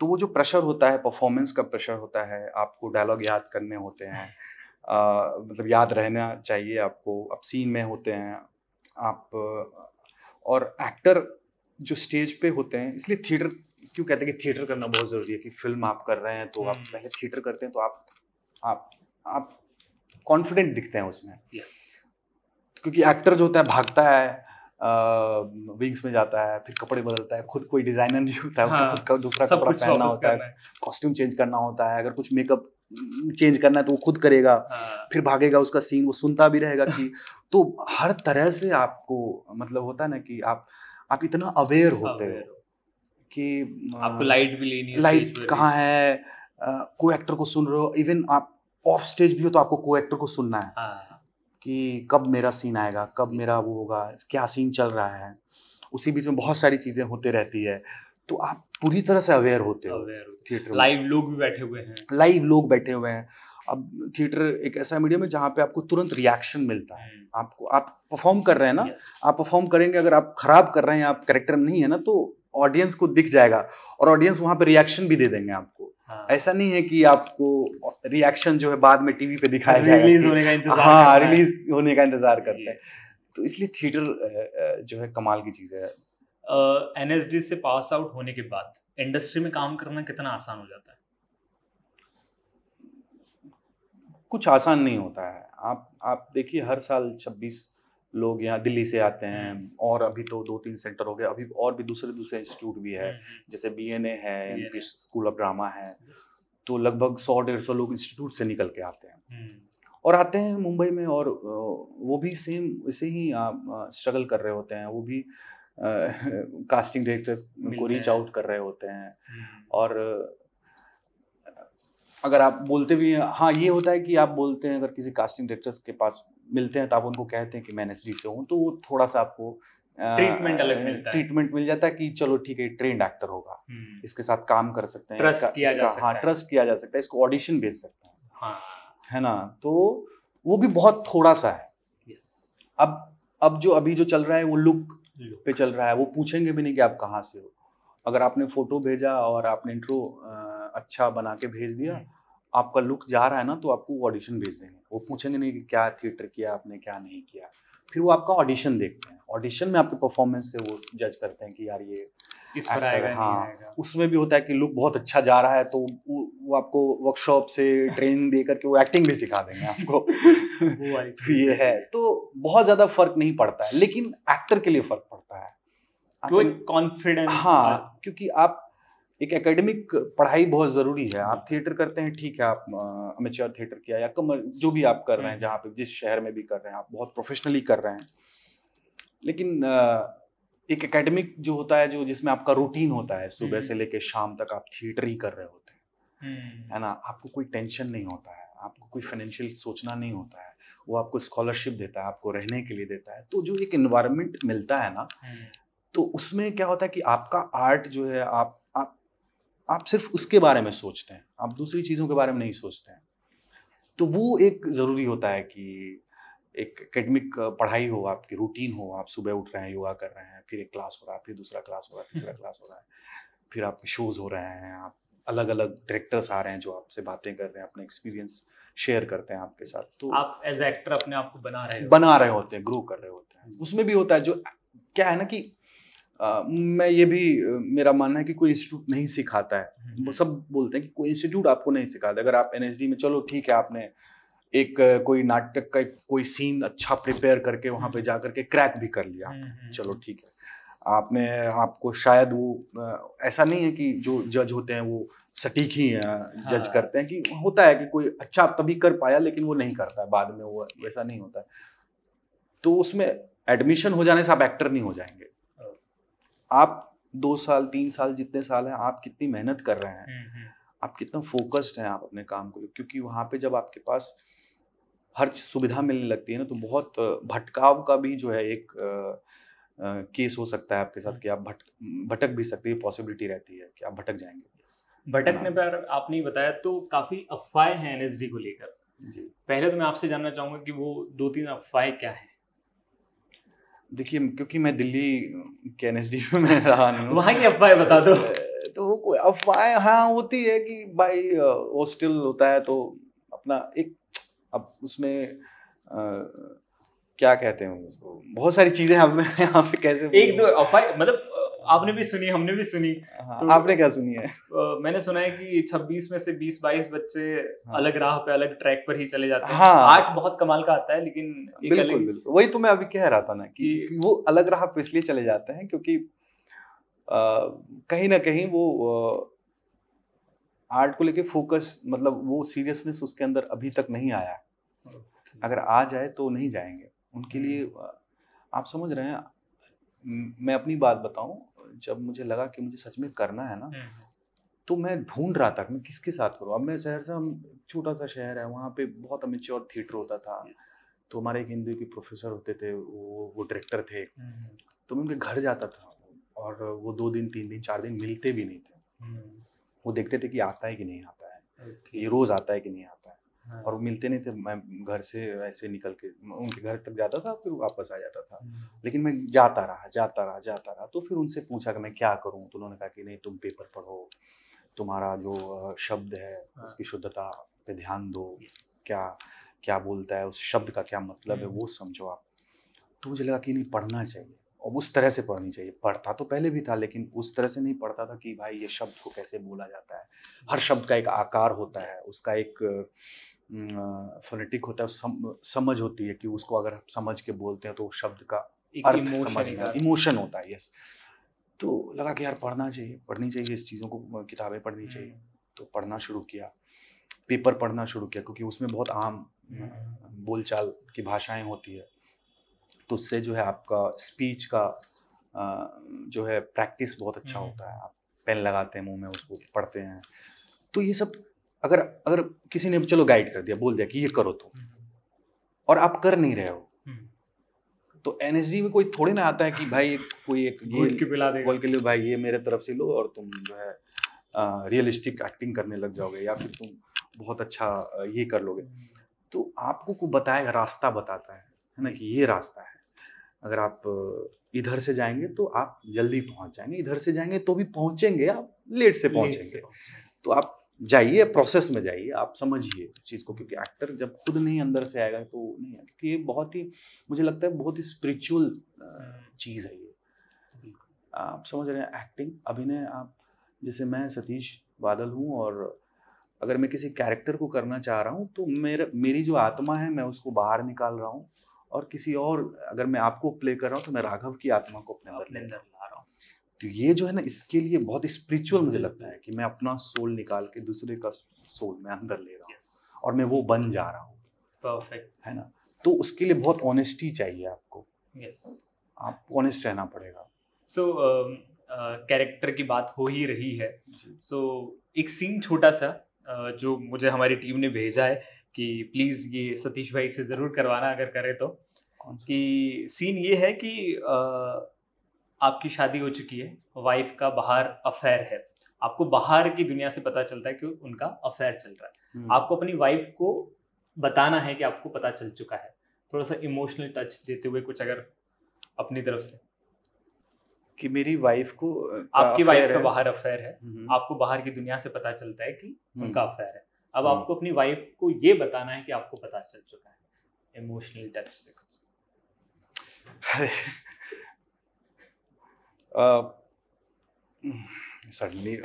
तो वो जो प्रेशर होता है परफॉर्मेंस का प्रेशर होता है आपको डायलॉग याद करने होते हैं आ, मतलब याद रहना चाहिए आपको आप सीन में होते हैं आप और एक्टर जो स्टेज पे होते हैं इसलिए थिएटर क्यों कहते हैं कि थिएटर करना बहुत ज़रूरी है कि फिल्म आप कर रहे हैं तो आप हम्म। पहले थिएटर करते हैं तो आप आप आप कॉन्फिडेंट दिखते हैं उसमें yes. क्योंकि एक्टर जो होता है भागता है विंग्स में जाता है फिर कपड़े बदलता है खुद कोई डिजाइनर नहीं होता है हाँ, उसका खुद का दूसरा कपड़ा पहनना होता है कॉस्ट्यूम चेंज करना होता है अगर कुछ मेकअप चेंज करना है तो वो खुद करेगा हाँ। फिर भागेगा उसका सीन वो सुनता भी रहेगा कि तो हर तरह से आपको मतलब होता है ना कि आप आप इतना अवेयर होते हो कि आपको लाइट भी लेनी है लाइट कहाँ है को एक्टर को सुन रहे हो इवन आप ऑफ स्टेज भी हो तो आपको को एक्टर को सुनना है हाँ। कि कब मेरा सीन आएगा कब मेरा वो होगा क्या सीन चल रहा है उसी बीच में बहुत सारी चीज़ें होते रहती है तो आप पूरी तरह से अवेयर होते हो थिएटर लाइव लोग भी बैठे हुए हैं लाइव लोग बैठे हुए हैं अब थिएटर एक ऐसा मीडियम है जहाँ पे आपको तुरंत रिएक्शन मिलता है हम्म। आपको आप परफॉर्म कर रहे हैं ना yes. आप परफॉर्म करेंगे अगर आप खराब कर रहे हैं आप करेक्टर नहीं है ना तो ऑडियंस को दिख जाएगा और ऑडियंस वहाँ पे रिएक्शन भी दे देंगे आपको हाँ। ऐसा नहीं है कि आपको रिएक्शन जो है बाद में टीवी पे दिखाया जाए रिलीज होने का इंतजार हाँ रिलीज होने का इंतजार करते हैं तो इसलिए थिएटर जो है कमाल की चीज़ है एन uh, से पास आउट होने के बाद इंडस्ट्री में काम करना कितना आसान हो जाता है कुछ आसान नहीं होता है आप आप देखिए हर साल छब्बीस लोग यहाँ दिल्ली से आते हैं हम्म। और अभी तो दो तीन सेंटर हो गए अभी और भी दूसरे दूसरे इंस्टीट्यूट भी है हम्म। जैसे बी एन ए है स्कूल ऑफ ड्रामा है तो लगभग सौ डेढ़ सौ लोग इंस्टीट्यूट से निकल के आते हैं हम्म। और आते हैं मुंबई में और वो भी सेम इसे ही स्ट्रगल कर रहे होते हैं वो भी कास्टिंग डायरेक्टर्स को रीच आउट कर रहे होते हैं और अगर आप बोलते भी हैं हाँ ये होता है कि आप बोलते हैं अगर किसी कास्टिंग डायरेक्टर्स के पास मिलते हैं तो आप उनको कहते हैं कि मैं नजरी से हूँ तो वो थोड़ा सा आपको ट्रीटमेंट अलग मिलता है ट्रीटमेंट मिल जाता है कि चलो ठीक है ट्रेंड एक्टर होगा हम्म। इसके साथ काम कर सकते हैं ट्रस्ट किया जा हाँ, सकता हाँ ट्रस्ट किया जा सकता है इसको ऑडिशन भेज सकते हैं हाँ। है ना तो वो भी बहुत थोड़ा सा है yes. अब अब जो अभी जो चल रहा है वो लुक, लुक पे चल रहा है वो पूछेंगे भी नहीं कि आप कहाँ से हो अगर आपने फोटो भेजा और आपने इंट्रो अच्छा बना के भेज दिया हम्म। आपका लुक जा रहा है ना तो आपको ऑडिशन भेज देंगे वो पूछेंगे नहीं कि क्या थिएटर किया आपने क्या नहीं किया फिर वो आपका ऑडिशन देखते हैं ऑडिशन में आपके परफॉर्मेंस से वो जज करते हैं कि यार ये इस पर आएगा हाँ आएगा। उसमें भी होता है कि लुक बहुत अच्छा जा रहा है तो वो आपको वर्कशॉप से ट्रेनिंग दे करके वो एक्टिंग भी सिखा देंगे आपको तो ये है तो बहुत ज़्यादा फर्क नहीं पड़ता है लेकिन एक्टर के लिए फर्क पड़ता है तो कॉन्फिडेंस हाँ क्योंकि आप एक एकेडमिक पढ़ाई बहुत ज़रूरी है आप थिएटर करते हैं ठीक है आप अमेचर थिएटर किया या कमर जो भी आप कर रहे हैं हम्म। जहाँ पे जिस शहर में भी कर रहे हैं आप बहुत प्रोफेशनली कर रहे हैं लेकिन एक एकेडमिक जो होता है जो जिसमें आपका रूटीन होता है सुबह हम्म। से लेके शाम तक आप थिएटर ही कर रहे होते हैं हम्म। है ना आपको कोई टेंशन नहीं होता है आपको कोई फाइनेंशियल सोचना नहीं होता है वो आपको स्कॉलरशिप देता है आपको रहने के लिए देता है तो जो एक इन्वायरमेंट मिलता है ना तो उसमें क्या होता है कि आपका आर्ट जो है आप आप सिर्फ उसके बारे में सोचते हैं आप दूसरी चीज़ों के बारे में नहीं सोचते हैं तो वो एक ज़रूरी होता है कि एक एकेडमिक पढ़ाई हो आपकी रूटीन हो आप सुबह उठ रहे हैं योगा कर रहे हैं फिर एक क्लास हो रहा है फिर दूसरा क्लास हो रहा है तीसरा क्लास हो रहा है फिर आपके शोज़ हो रहे हैं आप अलग अलग डायरेक्टर्स आ रहे हैं जो आपसे बातें कर रहे हैं अपने एक्सपीरियंस शेयर करते हैं आपके साथ तो आप एज एक्टर अपने आप को बना रहे बना रहे होते हैं ग्रो कर रहे होते हैं उसमें भी होता है जो क्या है ना कि आ, मैं ये भी मेरा मानना है कि कोई इंस्टीट्यूट नहीं सिखाता है वो हम्म, हम्म। सब बोलते हैं कि कोई इंस्टीट्यूट आपको नहीं सिखाता अगर आप एन में चलो ठीक है आपने एक कोई नाटक का कोई सीन अच्छा प्रिपेयर करके वहाँ पे हम्म। जा करके क्रैक भी कर लिया चलो ठीक है आपने आपको शायद वो ऐसा नहीं है कि जो जज होते हैं वो सटीक ही हाँ। जज करते हैं कि होता है कि कोई अच्छा तभी कर पाया लेकिन वो नहीं करता है बाद में वो वैसा नहीं होता है तो उसमें एडमिशन हो जाने से आप एक्टर नहीं हो जाएंगे आप दो साल तीन साल जितने साल हैं आप कितनी मेहनत कर रहे हैं हम्म, हम्म। आप कितना फोकस्ड हैं आप अपने काम को क्योंकि वहाँ पे जब आपके पास हर सुविधा मिलने लगती है ना तो बहुत भटकाव का भी जो है एक आ, आ, केस हो सकता है आपके साथ हम्म। कि आप भट भटक भी सकते हैं पॉसिबिलिटी रहती है कि आप भटक जाएंगे भटकने पर आपने बताया तो काफ़ी अफवाहें हैं एनएसडी को लेकर पहले तो मैं आपसे जानना चाहूँगा कि वो दो तीन अफवाहें क्या हैं देखिए क्योंकि मैं दिल्ली के एन एस डी में रहा नहीं हूँ वहाँ की अफवाह बता दो तो वो कोई अफवाहें हाँ होती है कि भाई हॉस्टल होता है तो अपना एक अब उसमें आ, क्या कहते हैं उसको बहुत सारी चीज़ें हम यहाँ पे कैसे एक दो अफवाह मतलब आपने भी सुनी हमने भी सुनी हाँ, तो आपने क्या सुनी है मैंने सुना है कि 26 में से 20 22 बच्चे हाँ, अलग राह पे अलग ट्रैक पर ही चले जाते हैं हाँ, आर्ट बहुत कमाल का आता है लेकिन बिल्कुल, अलग... बिल्कुल वही तो मैं अभी कह रहा था ना कि, कि वो अलग राह पे इसलिए चले जाते हैं क्योंकि कहीं ना कहीं वो आर्ट को लेके फोकस मतलब वो सीरियसनेस उसके अंदर अभी तक नहीं आया अगर आ जाए तो नहीं जाएंगे उनके हम्म। लिए आप समझ रहे हैं मैं अपनी बात बताऊं जब मुझे लगा कि मुझे सच में करना है ना हम्म, हम्म। तो मैं ढूंढ रहा था मैं किसके साथ करूँ अब मैं सहरसा छोटा सा शहर है वहाँ पे बहुत अमेच्योर थिएटर होता था तो हमारे एक हिंदी के प्रोफेसर होते थे वो वो डायरेक्टर थे हम्म, तो मैं उनके घर जाता था और वो दो दिन तीन दिन चार दिन मिलते भी नहीं थे वो देखते थे कि आता है कि नहीं आता है ये रोज़ आता है कि नहीं आता हाँ। और मिलते नहीं थे मैं घर से ऐसे निकल के उनके घर तक जाता था फिर वापस आ जाता था हम्म। लेकिन मैं जाता रहा जाता रहा जाता रहा तो फिर उनसे पूछा कि मैं क्या करूँ तो उन्होंने कहा कि नहीं तुम पेपर पढ़ो तुम्हारा जो शब्द है हाँ। उसकी शुद्धता पे ध्यान दो क्या क्या बोलता है उस शब्द का क्या मतलब है हम्म। वो समझो आप तो मुझे लगा कि नहीं पढ़ना चाहिए और उस तरह से पढ़नी चाहिए पढ़ता तो पहले भी था लेकिन उस तरह से नहीं पढ़ता था कि भाई ये शब्द को कैसे बोला जाता है हर शब्द का एक आकार होता है उसका एक फोनेटिक होता है सम, समझ होती है कि उसको अगर आप समझ के बोलते हैं तो शब्द का अर्थ समझ इमोशन होता है यस तो लगा कि यार पढ़ना चाहिए पढ़नी चाहिए इस चीज़ों को किताबें पढ़नी चाहिए हम्म। तो पढ़ना शुरू किया पेपर पढ़ना शुरू किया क्योंकि उसमें बहुत आम हम्म। बोलचाल की भाषाएं होती है तो उससे जो है आपका स्पीच का जो है प्रैक्टिस बहुत अच्छा हम्म। होता है आप पेन लगाते हैं मुंह में उसको पढ़ते हैं तो ये सब अगर अगर किसी ने चलो गाइड कर दिया बोल दिया कि ये करो तुम हम्म। और आप कर नहीं रहे हो हम्म। तो एन में कोई थोड़ी ना आता है कि भाई कोई एक ये के पिला देगा के लिए भाई ये मेरे तरफ से लो और तुम जो है रियलिस्टिक एक्टिंग करने लग जाओगे या फिर तुम बहुत अच्छा ये कर लोगे तो आपको को बताएगा रास्ता बताता है है ना कि ये रास्ता है अगर आप इधर से जाएंगे तो आप जल्दी पहुंच जाएंगे इधर से जाएंगे तो भी पहुंचेंगे आप लेट से पहुंचेंगे तो आप जाइए प्रोसेस में जाइए आप समझिए इस चीज़ को क्योंकि एक्टर जब खुद नहीं अंदर से आएगा तो नहीं आएगा क्योंकि ये बहुत ही मुझे लगता है बहुत ही स्पिरिचुअल हम्म। चीज़ है ये आप समझ रहे हैं एक्टिंग अभिनय आप जैसे मैं सतीश बादल हूँ और अगर मैं किसी कैरेक्टर को करना चाह रहा हूँ तो मेरा मेरी जो आत्मा है मैं उसको बाहर निकाल रहा हूँ और किसी और अगर मैं आपको प्ले कर रहा हूँ तो मैं राघव की आत्मा को अपने अंदर ले रहा हूँ तो ये जो है ना इसके लिए बहुत स्पिरिचुअल मुझे हम्म। लगता है कि मैं अपना सोल निकाल के दूसरे का सोल मैं अंदर ले रहा हूँ yes. और मैं वो बन जा रहा हूँ परफेक्ट है ना तो उसके लिए बहुत ऑनेस्टी चाहिए आपको yes. आप ऑनेस्ट रहना पड़ेगा सो कैरेक्टर um, uh, की बात हो ही रही है सो so, एक सीन छोटा सा uh, जो मुझे हमारी टीम ने भेजा है कि प्लीज़ ये सतीश भाई से ज़रूर करवाना अगर करे तो कि सीन ये है कि uh, आपकी शादी हो चुकी है वाइफ का बाहर अफेयर है आपको बाहर की दुनिया से पता चलता है कि उनका अफेयर चल रहा है हम्म। आपको अपनी वाइफ को बताना है कि आपको पता चल चुका है थोड़ा सा इमोशनल टच देते हुए कुछ अगर अपनी तरफ से कि मेरी वाइफ को आपकी वाइफ का बाहर अफेयर है हम्म। आपको बाहर की दुनिया से पता चलता है कि हम्म। उनका अफेयर है अब आपको अपनी वाइफ को ये बताना है कि आपको पता चल चुका है इमोशनल टच से uh, suddenly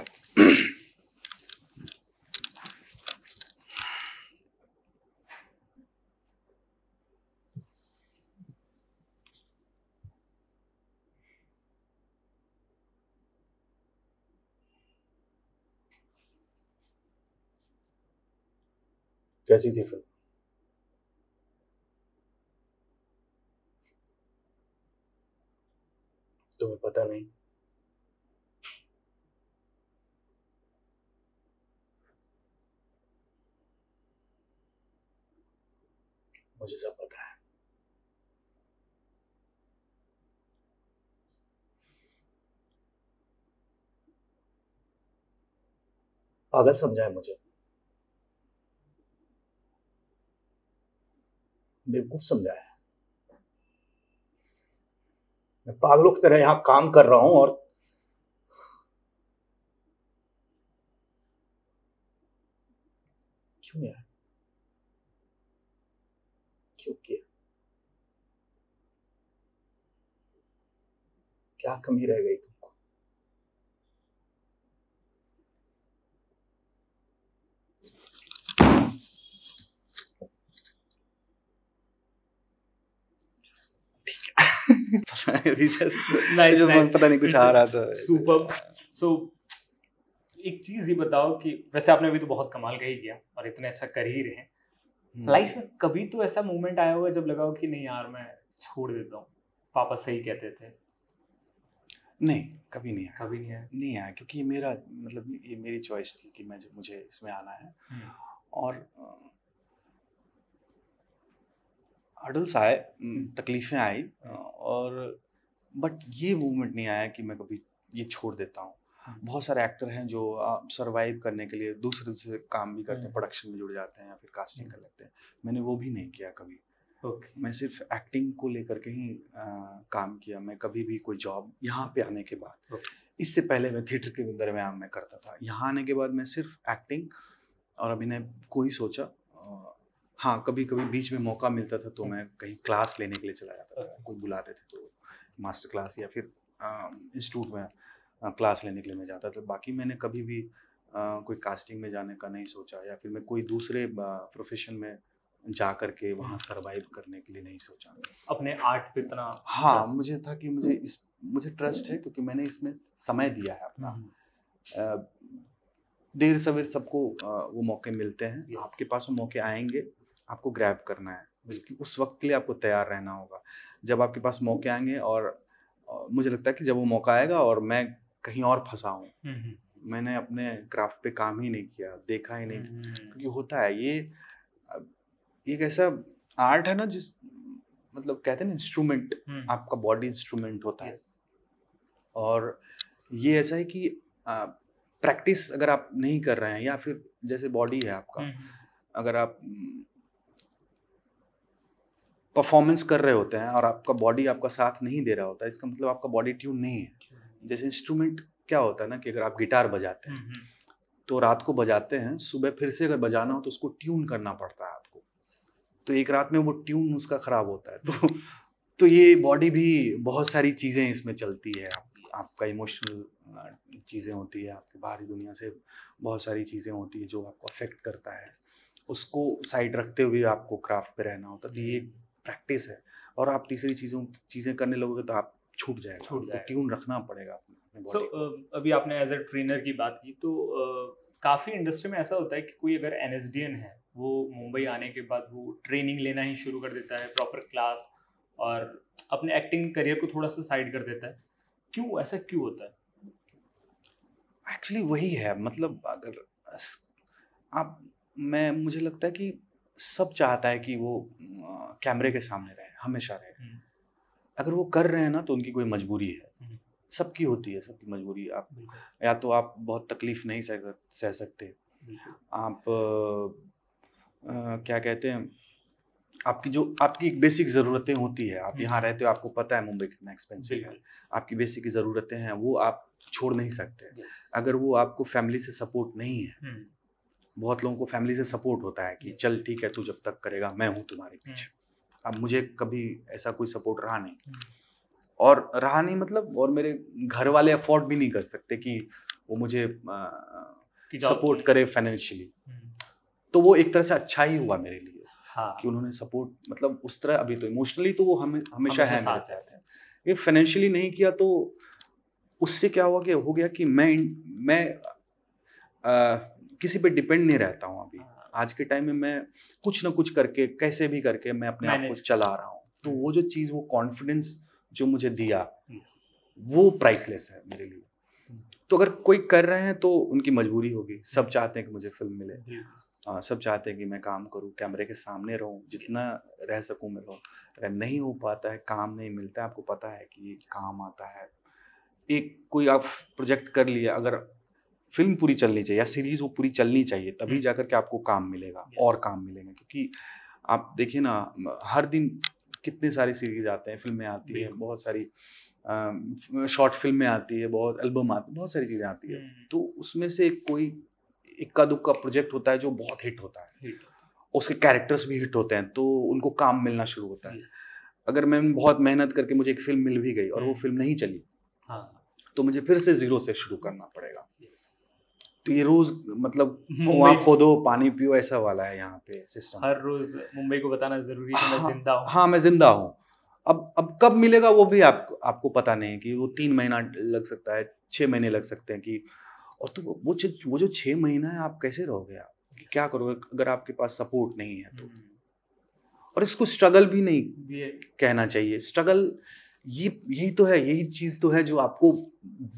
कैसी थी फिल्म तुम्हें पता नहीं मुझे सब पता है पागल समझा है मुझे बेवकूफ समझाया मैं पागलों की तरह यहां काम कर रहा हूं और क्यों यार क्यों किया क्या कमी रह गई नहीं एक चीज ये बताओ कि वैसे आपने अभी तो बहुत कमाल किया और इतने अच्छा कर ही रहे लाइफ हम्म। में कभी तो ऐसा मोमेंट आया होगा जब लगा हो कि नहीं यार मैं छोड़ देता हूँ पापा सही कहते थे नहीं कभी नहीं आया कभी नहीं आया नहीं आया क्योंकि ये मेरा मतलब ये मेरी चॉइस थी कि मैं मुझे इसमें आना है हम्म। और हर्डल्स आए हम्म। तकलीफ़ें आई हम्म। और बट ये मूवमेंट नहीं आया कि मैं कभी ये छोड़ देता हूँ हाँ। बहुत सारे एक्टर हैं जो सरवाइव करने के लिए दूसरे दूसरे काम भी करते हैं प्रोडक्शन हम्म। में जुड़ जाते हैं या फिर कास्टिंग कर लेते हैं मैंने वो भी नहीं किया कभी ओके मैं सिर्फ एक्टिंग को लेकर के ही काम किया मैं कभी भी कोई जॉब यहाँ पे आने के बाद इससे पहले मैं थिएटर के दरम्यान में करता था यहाँ आने के बाद मैं सिर्फ एक्टिंग और अभिनय को ही सोचा हाँ कभी कभी बीच में मौका मिलता था तो हम्म। मैं कहीं क्लास लेने के लिए चला जाता था अच्छा। कोई बुलाते थे तो मास्टर क्लास या फिर इंस्टीट्यूट में आ, क्लास लेने के लिए मैं जाता था बाकी मैंने कभी भी आ, कोई कास्टिंग में जाने का नहीं सोचा या फिर मैं कोई दूसरे प्रोफेशन में जा कर के वहाँ सर्वाइव हम्म। करने के लिए नहीं सोचा अपने आर्ट पे इतना हाँ मुझे था कि मुझे हम्म। इस मुझे ट्रस्ट है क्योंकि मैंने इसमें समय दिया है अपना देर सवेर सबको वो मौके मिलते हैं आपके पास वो मौके आएंगे आपको ग्रैब करना है उस वक्त के लिए आपको तैयार रहना होगा जब आपके पास मौके आएंगे और मुझे लगता है कि जब वो मौका आएगा और मैं कहीं और फंसा हूँ हम्म, हम्म। मैंने अपने क्राफ्ट पे काम ही नहीं किया देखा ही नहीं हम्म, क्योंकि होता है ये एक ऐसा आर्ट है ना जिस मतलब कहते हैं ना इंस्ट्रूमेंट आपका बॉडी इंस्ट्रूमेंट होता है और ये ऐसा है कि प्रैक्टिस अगर आप नहीं कर रहे हैं या फिर जैसे बॉडी है आपका अगर आप परफॉर्मेंस कर रहे होते हैं और आपका बॉडी आपका साथ नहीं दे रहा होता है इसका मतलब आपका बॉडी ट्यून नहीं है जैसे इंस्ट्रूमेंट क्या होता है ना कि अगर आप गिटार बजाते हैं हम्म, हम्म। तो रात को बजाते हैं सुबह फिर से अगर बजाना हो तो उसको ट्यून करना पड़ता है आपको तो एक रात में वो ट्यून उसका ख़राब होता है तो तो ये बॉडी भी बहुत सारी चीज़ें इसमें चलती है आप, आपका इमोशनल चीज़ें होती है आपकी बाहरी दुनिया से बहुत सारी चीज़ें होती है जो आपको अफेक्ट करता है उसको साइड रखते हुए आपको क्राफ्ट पे रहना होता है तो ये हम्म। प्रैक्टिस है और आप तीसरी चीज़ों चीज़ें करने लगोगे तो आप छूट जाएगा छूट ट्यून रखना पड़ेगा अपने सो so, uh, अभी आपने एज अ ट्रेनर की बात की तो uh, काफ़ी इंडस्ट्री में ऐसा होता है कि कोई अगर एन है वो मुंबई आने के बाद वो ट्रेनिंग लेना ही शुरू कर देता है प्रॉपर क्लास और अपने एक्टिंग करियर को थोड़ा सा साइड कर देता है क्यों ऐसा क्यों होता है एक्चुअली वही है मतलब अगर आप मैं मुझे लगता है कि सब चाहता है कि वो कैमरे के सामने रहे हमेशा रहे हम्म। अगर वो कर रहे हैं ना तो उनकी कोई मजबूरी है हम्म। सबकी होती है सबकी मजबूरी आप या तो आप बहुत तकलीफ नहीं सह सह सकते आप आ, आ, क्या कहते हैं आपकी जो आपकी एक बेसिक ज़रूरतें होती है आप हम्म। यहाँ रहते हो आपको पता है मुंबई कितना एक्सपेंसिव है आपकी बेसिक ज़रूरतें हैं वो आप छोड़ नहीं सकते अगर वो आपको फैमिली से सपोर्ट नहीं है बहुत लोगों को फैमिली से सपोर्ट होता है कि चल ठीक है तू जब तक करेगा मैं हूँ तुम्हारे हम्म। पीछे अब मुझे कभी ऐसा कोई सपोर्ट रहा नहीं हम्म। और रहा नहीं मतलब और मेरे घर वाले अफोर्ड भी नहीं कर सकते कि वो मुझे आ, सपोर्ट करे फाइनेंशियली हम्म। तो वो एक तरह से अच्छा ही हुआ मेरे लिए हाँ। कि उन्होंने सपोर्ट मतलब उस तरह अभी तो इमोशनली तो वो हमें हमेशा है मेरे साथ है ये फाइनेंशियली नहीं किया तो उससे क्या हुआ कि हो गया कि मैं मैं किसी पे डिपेंड नहीं रहता हूँ अभी हाँ। आज के टाइम में मैं कुछ ना कुछ करके कैसे भी करके मैं अपने आप को चला रहा हूँ तो वो जो चीज़ वो कॉन्फिडेंस जो मुझे दिया वो प्राइसलेस है मेरे लिए तो अगर कोई कर रहे हैं तो उनकी मजबूरी होगी सब चाहते हैं कि मुझे फिल्म मिले आ, हाँ, सब चाहते हैं कि मैं काम करूं कैमरे के सामने रहूं जितना रह सकूं मैं रहूं अगर नहीं हो पाता है काम नहीं मिलता है आपको पता है कि काम आता है एक कोई आप प्रोजेक्ट कर लिया अगर फिल्म पूरी चलनी चाहिए या सीरीज वो पूरी चलनी चाहिए तभी हम्म। जाकर के आपको काम मिलेगा yes. और काम मिलेगा क्योंकि आप देखिए ना हर दिन कितने सारी सीरीज आते हैं फिल्में आती हैं बहुत सारी शॉर्ट फिल्में आती है बहुत एल्बम आती है बहुत सारी चीज़ें आती है हम्म। तो उसमें से कोई इक्का दुक्का प्रोजेक्ट होता है जो बहुत हिट होता है उसके कैरेक्टर्स भी हिट होते हैं तो उनको काम मिलना शुरू होता है अगर मैं बहुत मेहनत करके मुझे एक फिल्म मिल भी गई और वो हम्म। फिल्म नहीं चली हाँ। तो मुझे फिर से ज़ीरो से शुरू करना पड़ेगा तो ये रोज मतलब वहाँ खोदो पानी पियो ऐसा वाला है यहाँ पे सिस्टम हर रोज मुंबई को बताना जरूरी है मैं हाँ, जिंदा हूँ हाँ मैं जिंदा हूँ अब अब कब मिलेगा वो भी आपको आपको पता नहीं कि वो तीन महीना लग सकता है छः महीने लग सकते हैं कि और तो वो वो जो छः महीना है आप कैसे रहोगे आप क्या करोगे अगर आपके पास सपोर्ट नहीं है तो हम्म। और इसको स्ट्रगल भी नहीं कहना चाहिए स्ट्रगल ये यही तो है यही चीज तो है जो आपको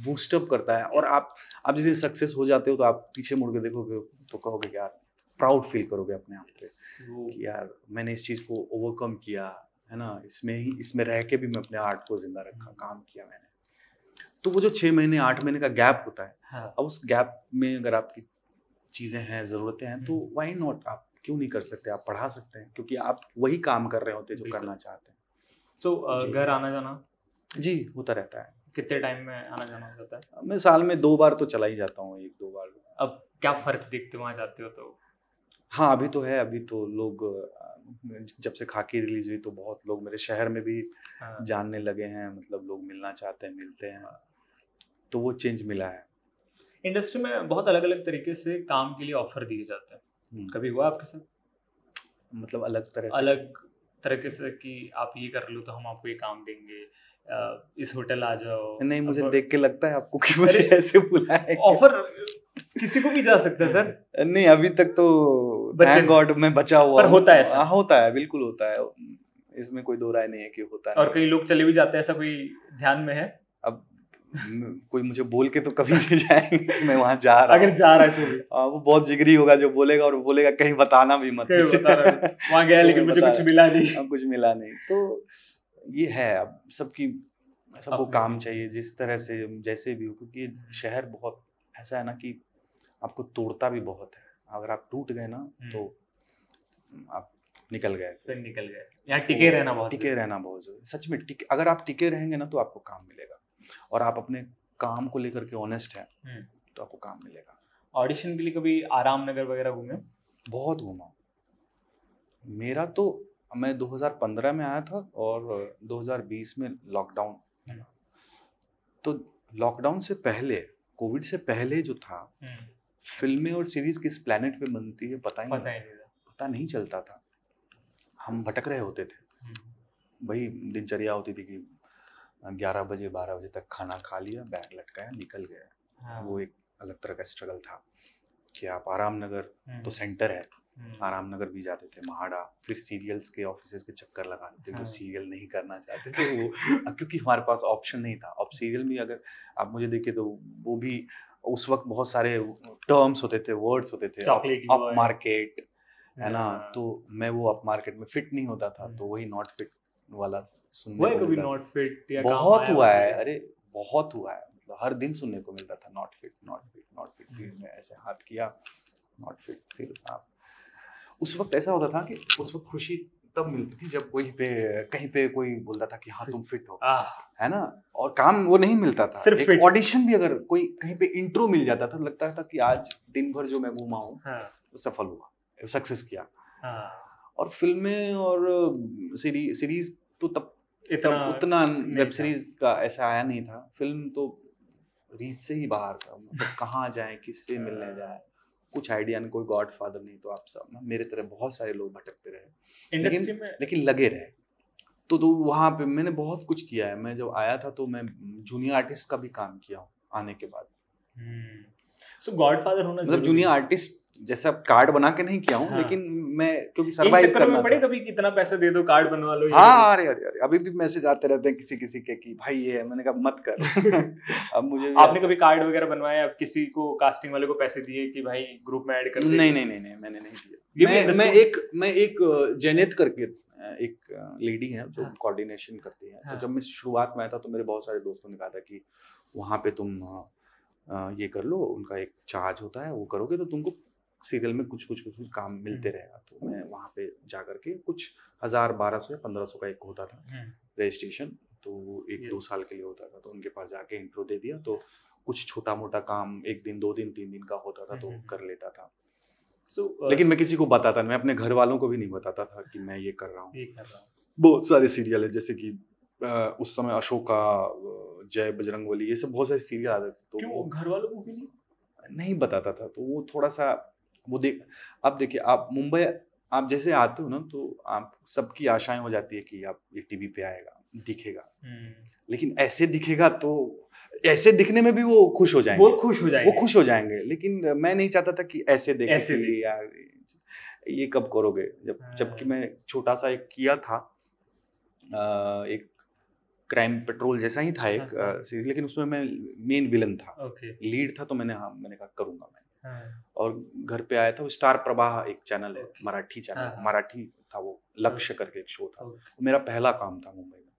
बूस्टअप करता है और आप आप जैसे सक्सेस हो जाते हो तो आप पीछे मुड़ के देखोगे तो कहोगे यार प्राउड फील करोगे अपने आप पे कि यार मैंने इस चीज को ओवरकम किया है ना इसमें ही इसमें रह के भी मैं अपने आर्ट को जिंदा रखा hmm. काम किया मैंने तो वो जो छह महीने आठ महीने का गैप होता है हाँ। अब उस गैप में अगर आपकी चीज़ें हैं ज़रूरतें हैं तो वाई hmm. नॉट आप क्यों नहीं कर सकते आप पढ़ा सकते हैं क्योंकि आप वही काम कर रहे होते जो करना चाहते हैं सो घर आना जाना जी होता रहता है कितने टाइम में आना जाना हो जाता है मैं साल में दो बार तो चला ही जाता हूँ एक दो बार अब क्या फर्क देखते वहाँ जाते हो तो हाँ अभी तो है अभी तो लोग जब से खाकी रिलीज हुई तो बहुत लोग मेरे शहर में भी हाँ। जानने लगे हैं मतलब लोग मिलना चाहते हैं मिलते हैं हाँ। तो वो चेंज मिला है इंडस्ट्री में बहुत अलग अलग तरीके से काम के लिए ऑफर दिए जाते हैं हम्म। कभी हुआ आपके साथ मतलब अलग तरह से अलग तरीके से कि आप ये कर लो तो हम आपको ये काम देंगे इस होटल आ जाओ नहीं मुझे देख के लगता है आपको कि मुझे ऐसे बुलाया ऑफर किसी को भी जा सकता है सर नहीं अभी तक तो थैंक गॉड मैं बचा हुआ पर होता है हाँ होता है बिल्कुल होता है इसमें कोई दो राय नहीं है कि होता है और कई लोग चले भी जाते हैं ऐसा कोई ध्यान में है कोई मुझे बोल के तो कभी नहीं जाएंगे मैं वहां जा रहा अगर जा रहा है तो आ, हाँ, वो बहुत जिगरी होगा जो बोलेगा और बोलेगा कहीं बताना भी मत कहीं बता वहां गया तो लेकिन मुझे कुछ मिला नहीं हाँ, कुछ मिला नहीं तो ये है अब सबकी सबको काम चाहिए जिस तरह से जैसे भी हो क्योंकि शहर बहुत ऐसा है ना कि आपको तोड़ता भी बहुत है अगर आप टूट गए ना हम्म। तो आप निकल गए निकल गए यहाँ टिके तो रहना बहुत टिके रहना बहुत जरूरी सच में अगर आप टिके रहेंगे ना तो आपको काम मिलेगा और आप अपने काम को लेकर के ऑनेस्ट हैं hmm. तो आपको काम मिलेगा ऑडिशन के लिए कभी आराम नगर वगैरह घूमे बहुत घूमा मेरा तो मैं 2015 में आया था और 2020 में लॉकडाउन hmm. तो लॉकडाउन से पहले कोविड से पहले जो था hmm. फिल्में और सीरीज किस प्लेनेट पे बनती है पता ही पता नहीं, नहीं पता नहीं चलता था हम भटक रहे होते थे भाई दिनचर्या होती थी कि ग्यारह बजे बारह बजे तक खाना खा लिया बैग लटकाया निकल गया हाँ। वो एक अलग तरह का स्ट्रगल था कि आप आराम नगर हम्म। तो सेंटर है हम्म। आराम नगर भी जाते थे महाड़ा फिर सीरियल्स के ऑफिस के चक्कर लगाते थे हाँ। जो सीरियल नहीं करना चाहते थे वो क्योंकि हमारे पास ऑप्शन नहीं था अब सीरियल भी अगर आप मुझे देखिए तो वो भी उस वक्त बहुत सारे टर्म्स होते थे वर्ड्स होते थे अप मार्केट है ना हाँ। तो मैं वो अप मार्केट में फिट नहीं होता था हम्म। तो वही नॉट फिट वाला सुनने को कभी नॉट फिट या बहुत हुआ है अरे बहुत हुआ है मतलब हर दिन सुनने को मिलता था not fit not fit not fit फिर मैं ऐसे हाथ किया नॉट फिट फिर आप उस वक्त ऐसा होता था कि उस वक्त खुशी तब मिलती थी जब कोई पे कहीं पे कोई बोलता था कि हाँ तुम फिट हो है ना और काम वो नहीं मिलता था सिर्फ एक ऑडिशन भी अगर कोई कहीं पे इंट्रो मिल जाता था तो लगता था कि आज दिन भर जो मैं घूमा हूँ हाँ। सफल हुआ सक्सेस किया हाँ। और फिल्में और सीरी, um, सीरीज तो तब इतना तब उतना वेब सीरीज का ऐसा आया नहीं था फिल्म तो रीच से ही बाहर था मतलब कहाँ जाए किससे मिलने हाँ। जाए कुछ आइडिया नहीं कोई गॉड फादर नहीं तो आप सब मेरे तरह बहुत सारे लोग भटकते रहे लेकिन में... लेकिन लगे रहे तो तो वहाँ पे मैंने बहुत कुछ किया है मैं जब आया था तो मैं जूनियर आर्टिस्ट का भी काम किया हूँ आने के बाद सो हम्म। गॉडफादर होना मतलब जूनियर आर्टिस्ट जैसे अब कार्ड बना के नहीं किया हूँ हाँ। लेकिन मैं क्योंकि सरवाइव करना पड़े कभी कितना पैसा दे दो कार्ड बनवा लो हाँ अरे अरे अरे अभी भी मैसेज आते रहते हैं किसी किसी के कि भाई ये है मैंने कहा मत कर अब मुझे आपने कभी कार्ड वगैरह बनवाया किसी को कास्टिंग वाले को पैसे दिए कि भाई ग्रुप में ऐड कर नहीं नहीं नहीं नहीं मैंने नहीं दिया मैं एक मैं एक जैनित करके एक लेडी है जो हाँ। कोऑर्डिनेशन करती है तो हाँ। जब मैं शुरुआत में आया था तो मेरे बहुत सारे दोस्तों ने कहा था कि वहाँ पे तुम ये कर लो उनका एक चार्ज होता है वो करोगे तो तुमको सीरियल में कुछ कुछ कुछ कुछ काम मिलते हम्म। रहेगा तो मैं वहाँ पे जा कर के कुछ हज़ार बारह सौ या पंद्रह सौ का एक होता था हम्म। रजिस्ट्रेशन तो वो एक दो साल के लिए होता था तो उनके पास जाके इंट्रो दे दिया तो कुछ छोटा मोटा काम एक दिन दो दिन तीन दिन का होता था तो हम्म, कर लेता था सो uh, लेकिन मैं किसी को बताता मैं अपने घर वालों को भी नहीं बताता था कि मैं ये कर रहा हूँ बहुत सारे सीरियल है जैसे कि उस समय अशोका जय बजरंग ये सब बहुत सारे सीरियल आते थे तो घर वालों को भी नहीं नहीं बताता था तो वो थोड़ा सा वो देख अब देखिए आप मुंबई आप जैसे आते हो ना तो आप सबकी आशाएं हो जाती है कि आप ये टीवी पे आएगा दिखेगा हम्म। लेकिन ऐसे दिखेगा तो ऐसे दिखने में भी वो खुश हो जाएंगे वो खुश हो जाएंगे वो खुश हो जाएंगे लेकिन मैं नहीं चाहता था कि ऐसे देखे ऐसे देखे। यार ये कब करोगे जब हाँ। जबकि मैं छोटा सा एक किया था एक क्राइम पेट्रोल जैसा ही था एक हाँ, हाँ। सीरीज लेकिन उसमें मैं मेन विलन था लीड था तो मैंने हाँ मैंने कहा करूंगा मैं हाँ। और घर पे आया था वो स्टार प्रवाह एक चैनल है मराठी चैनल हाँ, हाँ। मराठी था वो लक्ष्य करके एक शो था मेरा पहला काम था मुंबई में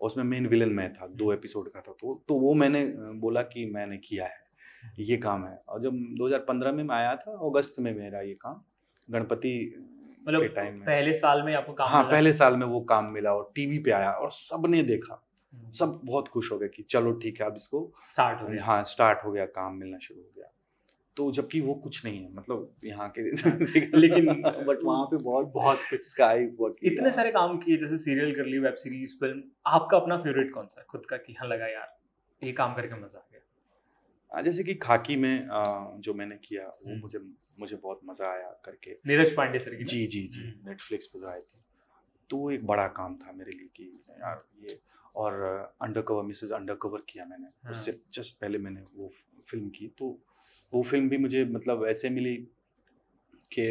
और उसमें मेन विलन मैं था दो एपिसोड हम्म। का था तो तो वो मैंने बोला कि मैंने किया है हम्म। ये काम है और जब 2015 में मैं आया था अगस्त में मेरा ये काम गणपति मतलब टाइम में पहले साल में आपको काम हाँ पहले साल में वो काम मिला और टीवी पे आया और सबने देखा हम्म। सब बहुत खुश हो गए कि चलो ठीक है अब इसको स्टार्ट हो गया हाँ स्टार्ट हो गया काम मिलना शुरू हो गया तो जबकि वो कुछ नहीं है मतलब यहाँ के लेकिन बट वहाँ पे बहुत बहुत कुछ स्काई वर्क इतने सारे काम किए जैसे सीरियल कर ली वेब सीरीज फिल्म आपका अपना फेवरेट कौन सा है खुद का कि हाँ लगा यार ये काम करके मजा आ गया हाँ, जैसे कि खाकी में जो मैंने किया वो हम्म। मुझे मुझे बहुत मजा आया करके नीरज पांडे सर की जी जी जी नेटफ्लिक्स पर आए थे तो एक बड़ा काम था मेरे लिए कि यार ये और undercover Mrs undercover किया मैंने हाँ। उससे जस्ट पहले मैंने वो फिल्म की तो वो फिल्म भी मुझे मतलब ऐसे मिली कि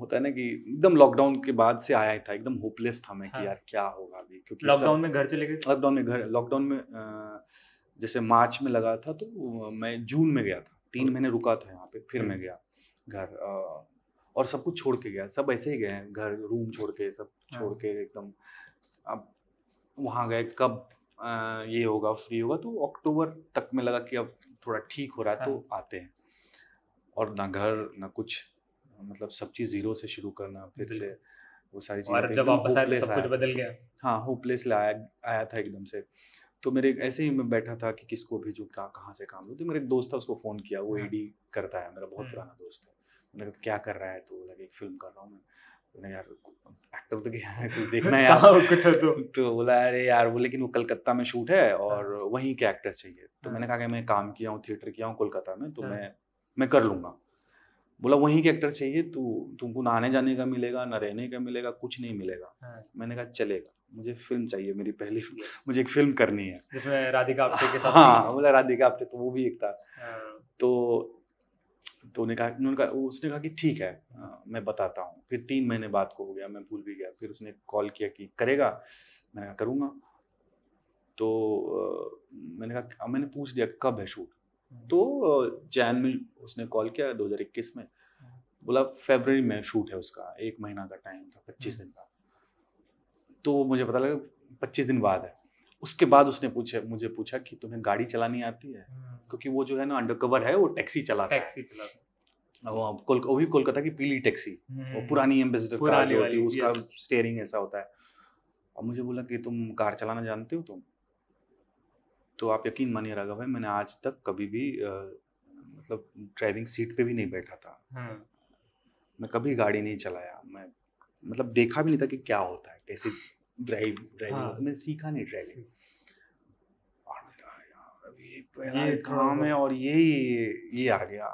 होता है ना कि एकदम लॉकडाउन के बाद से आया था एकदम होपलेस था मैं हाँ। कि यार क्या होगा अभी क्योंकि लॉकडाउन में घर चले गए लॉकडाउन में घर लॉकडाउन में जैसे मार्च में लगा था तो मैं जून में गया था तीन हाँ। महीने रुका था यहाँ पे फिर मैं हाँ। गया घर और सब कुछ छोड़ के गया सब ऐसे ही गए घर रूम छोड़ के सब हाँ। छोड़ के एकदम अब वहाँ गए कब आ, ये होगा फ्री होगा तो अक्टूबर तक में लगा कि अब थोड़ा ठीक हो रहा है तो हाँ। आते हैं और ना घर ना कुछ मतलब सब चीज़ जीरो से शुरू करना फिर से वो सारी चीज़ें जब वापस आए तो सब कुछ बदल गया हाँ हो होपलेस आया आया था एकदम से तो मेरे ऐसे ही मैं बैठा था कि किसको भेजूँ क्या कहाँ से काम लूँ तो मेरे एक दोस्त था उसको फ़ोन किया वो ईडी हाँ। करता है मेरा बहुत हाँ। पुराना दोस्त है मैंने कहा क्या कर रहा है तो लगे एक फिल्म कर रहा हूँ मैं मैंने यार एक्टर तो गया है कुछ देखना है यार हाँ, कुछ तो तो बोला अरे यार वो लेकिन वो कलकत्ता में शूट है और हाँ। वहीं के एक्टर्स चाहिए तो मैंने हाँ। कहा कि मैं काम किया हूँ थिएटर किया हूँ कोलकाता में तो मैं मैं कर लूँगा बोला वहीं के एक्टर चाहिए तू तुमको ना आने जाने का मिलेगा ना रहने का मिलेगा कुछ नहीं मिलेगा मैंने कहा चलेगा मुझे फिल्म चाहिए मेरी पहली मुझे एक फिल्म करनी है जिसमें राधिका आप्टे के साथ हाँ बोला राधिका आप्टे तो वो भी एक था तो तो उन्होंने कहा उन्होंने कहा उसने कहा कि ठीक है आ, मैं बताता हूँ फिर तीन महीने बाद को हो गया मैं भूल भी गया फिर उसने कॉल किया कि करेगा मैंने कहा करूँगा तो आ, मैंने कहा मैंने पूछ लिया कब है शूट हम्म। तो जैन में उसने कॉल किया 2021 में हम्म। बोला फेबररी में शूट है उसका एक महीना का टाइम था पच्चीस हम्म। दिन का तो मुझे पता लगा पच्चीस दिन बाद है उसके बाद उसने पूछा मुझे पूछा कि तुम्हें गाड़ी चलानी आती है क्योंकि वो जो है ना अंडरकवर है वो टैक्सी चलाता टैक्सी चलाता वो वो भी कोलकाता की पीली टैक्सी वो हम्म। पुरानी एम्बेसडर कार जो होती है उसका स्टेयरिंग ऐसा होता है और मुझे बोला कि तुम कार चलाना जानते हो तुम तो आप यकीन मानिए राघव भाई मैंने आज तक कभी भी मतलब ड्राइविंग सीट पे भी नहीं बैठा था हाँ। मैं कभी गाड़ी नहीं चलाया मैं मतलब देखा भी नहीं था कि क्या होता है कैसे ड्राइव ड्राइविंग हाँ। मैं सीखा नहीं ड्राइविंग तो ये तो काम है और ये ये आ गया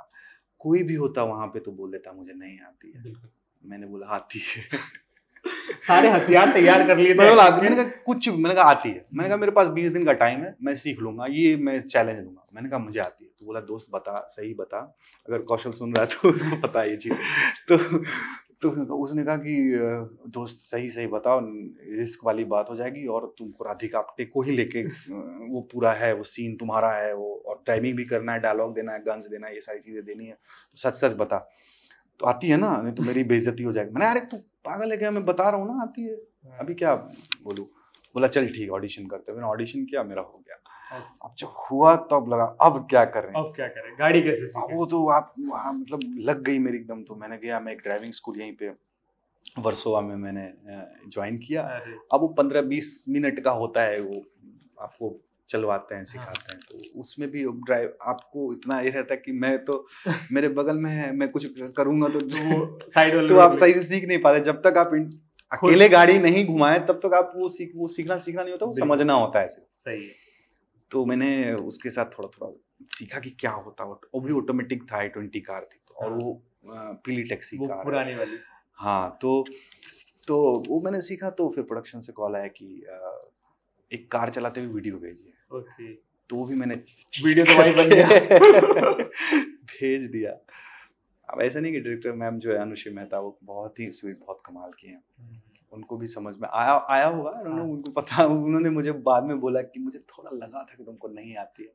कोई भी होता वहां पे तो बोल देता मुझे नहीं आती है मैंने बोला आती है सारे हथियार तैयार कर लिए थे मैंने आती मैंने कहा कुछ मैंने कहा आती है मैंने कहा मेरे पास बीस दिन का टाइम है मैं सीख लूंगा ये मैं चैलेंज लूंगा मैंने कहा मुझे आती है तो बोला दोस्त बता सही बता अगर कौशल सुन रहा है तो उसको पता ये चीज तो तो उसने कहा कि दोस्त सही सही बताओ रिस्क वाली बात हो जाएगी और तुमको राधिका आप्टे को ही लेके वो पूरा है वो सीन तुम्हारा है वो और टाइमिंग भी करना है डायलॉग देना है गन्स देना है ये सारी चीज़ें देनी है तो सच सच बता तो आती है ना नहीं तो मेरी बेइज्जती हो जाएगी मैंने अरे तू पागल है क्या मैं बता रहा हूँ ना आती है हाँ। अभी क्या बोलूँ बोला चल ठीक ऑडिशन करते मैंने ऑडिशन किया मेरा हो गया अब जब हुआ तब लगा अब क्या करें अब क्या करें गाड़ी कैसे सीखें वो तो आप वहाँ मतलब लग गई मेरी एकदम तो मैंने गया मैं एक ड्राइविंग स्कूल यहीं पे वर्सोवा में मैंने ज्वाइन किया अब वो पंद्रह बीस मिनट का होता है वो आपको चलवाते हैं हाँ। सिखाते हैं तो उसमें भी ड्राइव आपको इतना ये रहता है कि मैं तो मेरे बगल में है मैं कुछ करूंगा तो जो साइड तो आप सही से सीख नहीं पाते जब तक आप अकेले गाड़ी नहीं घुमाए तब तक आप वो सीख वो सीखना सीखना नहीं होता वो समझना होता है सही है तो मैंने उसके साथ थोड़ा थोड़ा सीखा कि क्या होता है और भी ऑटोमेटिक था आई ट्वेंटी कार थी तो, और हाँ। वो पीली टैक्सी कार पुरानी वाली हाँ तो तो वो मैंने सीखा तो फिर प्रोडक्शन से कॉल आया कि एक कार चलाते हुए वीडियो भेजिए okay. तो भी मैंने वीडियो तो भाई बन गया भेज दिया अब ऐसा नहीं कि डायरेक्टर मैम जो है अनुषी मेहता वो बहुत ही स्वीट बहुत कमाल की हैं हम्म। उनको भी समझ में आया आया होगा उन्होंने हाँ। उनको पता उन्होंने मुझे बाद में बोला कि मुझे थोड़ा लगा था कि तुमको नहीं आती है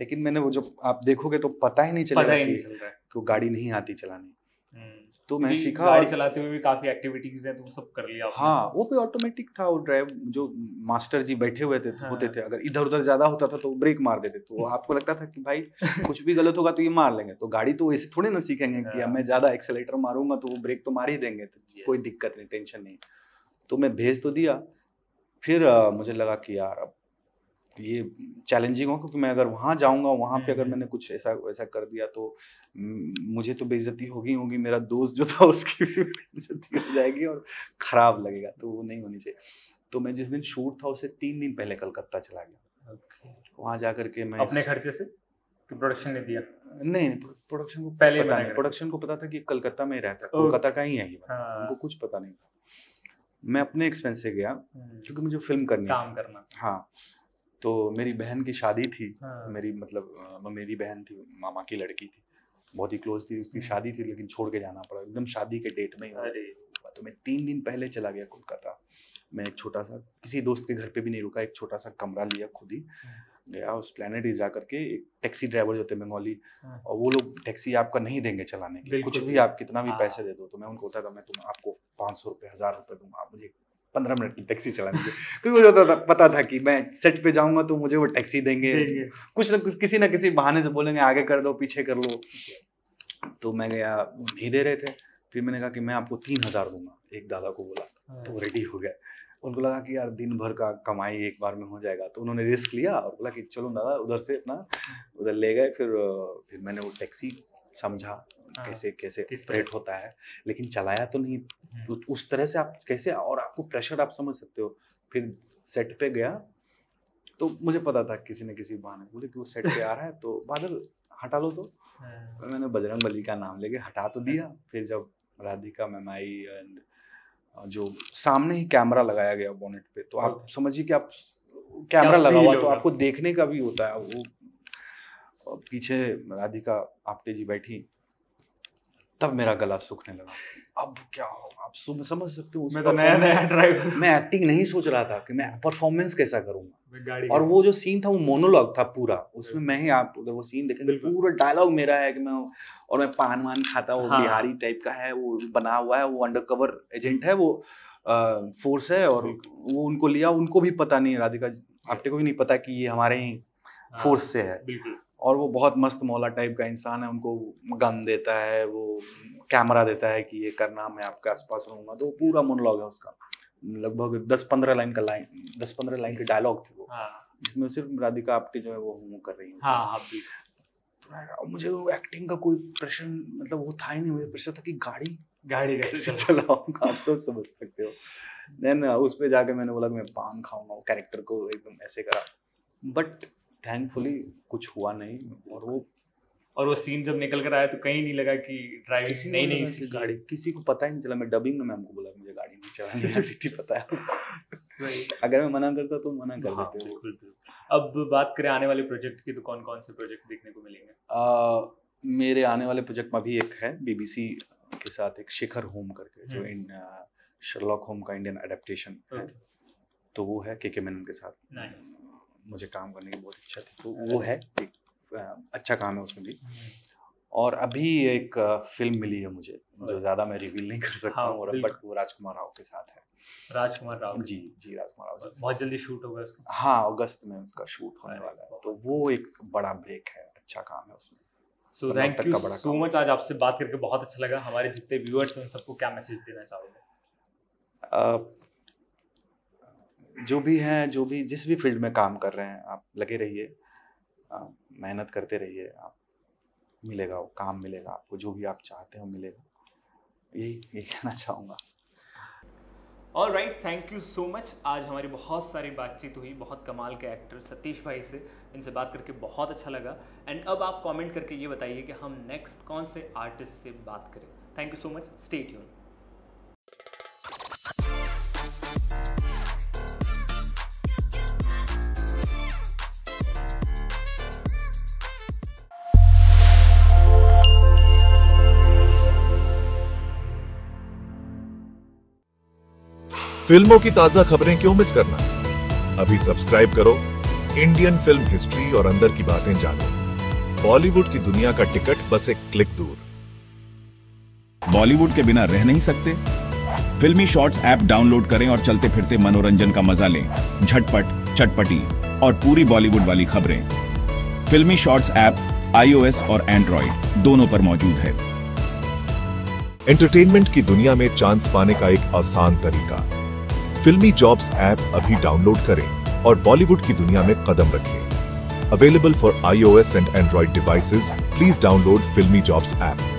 लेकिन मैंने वो जो आप देखोगे तो पता ही नहीं चलेगा कि, नहीं चल गाड़ी नहीं आती चलानी हम्म। तो मैं सीखा गाड़ी चलाते हुए भी काफी एक्टिविटीज हैं तो सब कर लिया हाँ वो भी ऑटोमेटिक था वो ड्राइव जो मास्टर जी बैठे हुए थे हाँ। होते थे अगर इधर उधर ज्यादा होता था तो ब्रेक मार देते तो आपको लगता था कि भाई कुछ भी गलत होगा तो ये मार लेंगे तो गाड़ी तो ऐसे थोड़े ना सीखेंगे कि हाँ। मैं ज्यादा एक्सेलेटर मारूंगा तो वो ब्रेक तो मार ही देंगे तो कोई दिक्कत नहीं टेंशन नहीं तो मैं भेज तो दिया फिर आ, मुझे लगा कि यार अब ये चैलेंजिंग हो क्योंकि मैं अगर वहाँ जाऊँगा वहाँ पे अगर हम्म। मैंने कुछ ऐसा ऐसा कर दिया तो मुझे तो बेइज्जती होगी होगी मेरा दोस्त जो था उसकी भी बेइज्जती हो जाएगी और ख़राब लगेगा तो वो नहीं होनी चाहिए तो मैं जिस दिन शूट था उसे तीन दिन पहले कलकत्ता चला गया okay. वहाँ जा करके मैं अपने खर्चे से प्रोडक्शन ने दिया नहीं प्रोडक्शन को पहले प्रोडक्शन को पता था कि कलकत्ता में ही रहता है का ही है ये हाँ। उनको कुछ पता नहीं था मैं अपने एक्सपेंस से गया हम्म। क्योंकि मुझे फिल्म करनी काम करना हाँ तो मेरी बहन की शादी थी हाँ। मेरी मतलब मेरी बहन थी मामा की लड़की थी बहुत ही क्लोज थी उसकी हम्म। शादी थी लेकिन छोड़ के जाना पड़ा एकदम शादी के डेट में ही तो मैं तीन दिन पहले चला गया कोलकाता मैं एक छोटा सा किसी दोस्त के घर पे भी नहीं रुका एक छोटा सा कमरा लिया खुद ही हम्म। गया उस प्लानट जा करके एक टैक्सी ड्राइवर जो थे बंगाली हाँ। और वो लोग टैक्सी आपका नहीं देंगे चलाने के कुछ भी आप कितना भी हाँ। पैसे दे दो तो मैं उनको होता था मैं तुम आपको पाँच सौ रुपये हज़ार रुपये दूंगा आप मुझे पंद्रह मिनट की टैक्सी चला दीजिए क्योंकि मुझे तो पता था कि मैं सेट पे जाऊंगा तो मुझे वो टैक्सी देंगे कुछ ना कुछ किसी ना किसी बहाने से बोलेंगे आगे कर दो पीछे कर लो तो मैं गया नहीं दे रहे थे फिर मैंने कहा कि मैं आपको तीन हज़ार दूंगा एक दादा को बोला हाँ। तो रेडी हो गया उनको लगा कि यार दिन भर का कमाई एक बार में हो जाएगा तो उन्होंने रिस्क लिया और बोला कि चलो दादा उधर से अपना उधर ले गए फिर फिर मैंने वो टैक्सी समझा हाँ, कैसे कैसे ऑपरेट होता है लेकिन चलाया तो नहीं हम्म। तो उस तरह से आप कैसे और आपको प्रेशर आप समझ सकते हो फिर सेट पे गया तो मुझे पता था किसी न किसी बहाने बोले कि वो सेट पे आ रहा है तो बादल हटा लो तो हाँ, मैंने बजरंग बली का नाम लेके हटा तो दिया हाँ, फिर जब राधिका मैम आई एंड जो सामने ही कैमरा लगाया गया बोनेट पे तो आप समझिए कि आप कैमरा लगा हुआ तो आपको देखने का भी होता है वो पीछे राधिका आपटे जी बैठी तब मेरा गला सूखने लगा अब क्या होगा आप सुन समझ सकते हो मैं तो नया नया ड्राइवर मैं एक्टिंग नहीं सोच रहा था कि मैं परफॉर्मेंस कैसा करूंगा और वो जो सीन था वो मोनोलॉग था पूरा उसमें मैं ही आप अगर वो सीन देखें पूरा डायलॉग मेरा है कि मैं और मैं पान वान खाता हूँ हाँ। बिहारी टाइप का है वो बना हुआ है वो अंडरकवर एजेंट है वो फोर्स है और वो उनको लिया उनको भी पता नहीं राधिका आपटे को भी नहीं पता कि ये हमारे ही फोर्स हाँ। से है और वो बहुत मस्त मौला टाइप का इंसान है उनको गन देता है वो कैमरा देता है कि ये करना मैं आपके आसपास रहूंगा तो वो पूरा मोनोलॉग है उसका लगभग दस पंद्रह लाइन का लाइन दस पंद्रह लाइन के डायलॉग थे वो हाँ। जिसमें सिर्फ राधिका आपके जो है वो हम कर रही है हाँ, हाँ, तो मुझे वो एक्टिंग का कोई प्रेशर मतलब वो था ही नहीं मुझे प्रेशर था कि गाड़ी गाड़ी कैसे चलाऊंगा आप सोच समझ सकते हो देन उस पर जाके मैंने बोला मैं पान खाऊंगा कैरेक्टर को एकदम ऐसे करा बट थैंकफुली कुछ हुआ नहीं और वो और वो सीन जब निकल कर आया तो कहीं नहीं लगा कि ड्राइविंग नहीं नहीं नहीं इसी गाड़ी किसी को पता ही नहीं चला मैं डबिंग में मैम को बोला मुझे गाड़ी नहीं चलानी आती पता है अगर मैं मना करता तो मना कर हाँ, देते अब बात करें आने वाले प्रोजेक्ट की तो कौन कौन से प्रोजेक्ट देखने को मिलेंगे मेरे आने वाले प्रोजेक्ट में अभी एक है बीबीसी के साथ एक शिखर होम करके जो हम्म। इन शर्लॉक होम का इंडियन एडेप्टेशन है तो वो है के के मेनन के साथ मुझे काम करने की बहुत इच्छा थी तो वो है एक अच्छा काम है उसमें भी और अभी एक फिल्म मिली है मुझे जो हाँ। ज़्यादा मैं रिवील नहीं कर सकता हाँ, और बट वो राजकुमार राव के साथ है राजकुमार राव जी जी राजकुमार राव बहुत जल्दी शूट होगा इसका हाँ अगस्त में उसका शूट होने वाला है तो वो एक बड़ा ब्रेक है अच्छा काम है उसमें so thank you so much आज आपसे बात करके बहुत अच्छा लगा हमारे जितने व्यूअर्स हैं उन सबको क्या मैसेज देना चाहोगे जो भी हैं जो भी जिस भी फील्ड में काम कर रहे हैं आप लगे रहिए मेहनत करते रहिए आप मिलेगा वो काम मिलेगा आपको जो भी आप चाहते हो मिलेगा यही यही कहना चाहूँगा all right thank you so much आज हमारी बहुत सारी बातचीत हुई बहुत कमाल के एक्टर सतीश भाई से इनसे बात करके बहुत अच्छा लगा एंड अब आप कमेंट करके ये बताइए कि हम नेक्स्ट कौन से आर्टिस्ट से बात करें thank you so much stay यून फिल्मों की ताजा खबरें क्यों मिस करना अभी सब्सक्राइब करो इंडियन फिल्म हिस्ट्री और अंदर की बातें जानो बॉलीवुड की दुनिया का टिकट बस एक क्लिक दूर बॉलीवुड के बिना रह नहीं सकते फिल्मी शॉर्ट्स ऐप डाउनलोड करें और चलते फिरते मनोरंजन का मजा लें झटपट चटपटी और पूरी बॉलीवुड वाली खबरें फिल्मी शॉर्ट्स ऐप आईओएस और एंड्रॉइड दोनों पर मौजूद है एंटरटेनमेंट की दुनिया में चांस पाने का एक आसान तरीका फिल्मी जॉब्स ऐप अभी डाउनलोड करें और बॉलीवुड की दुनिया में कदम रखें available for iOS and Android devices please download Filmi jobs app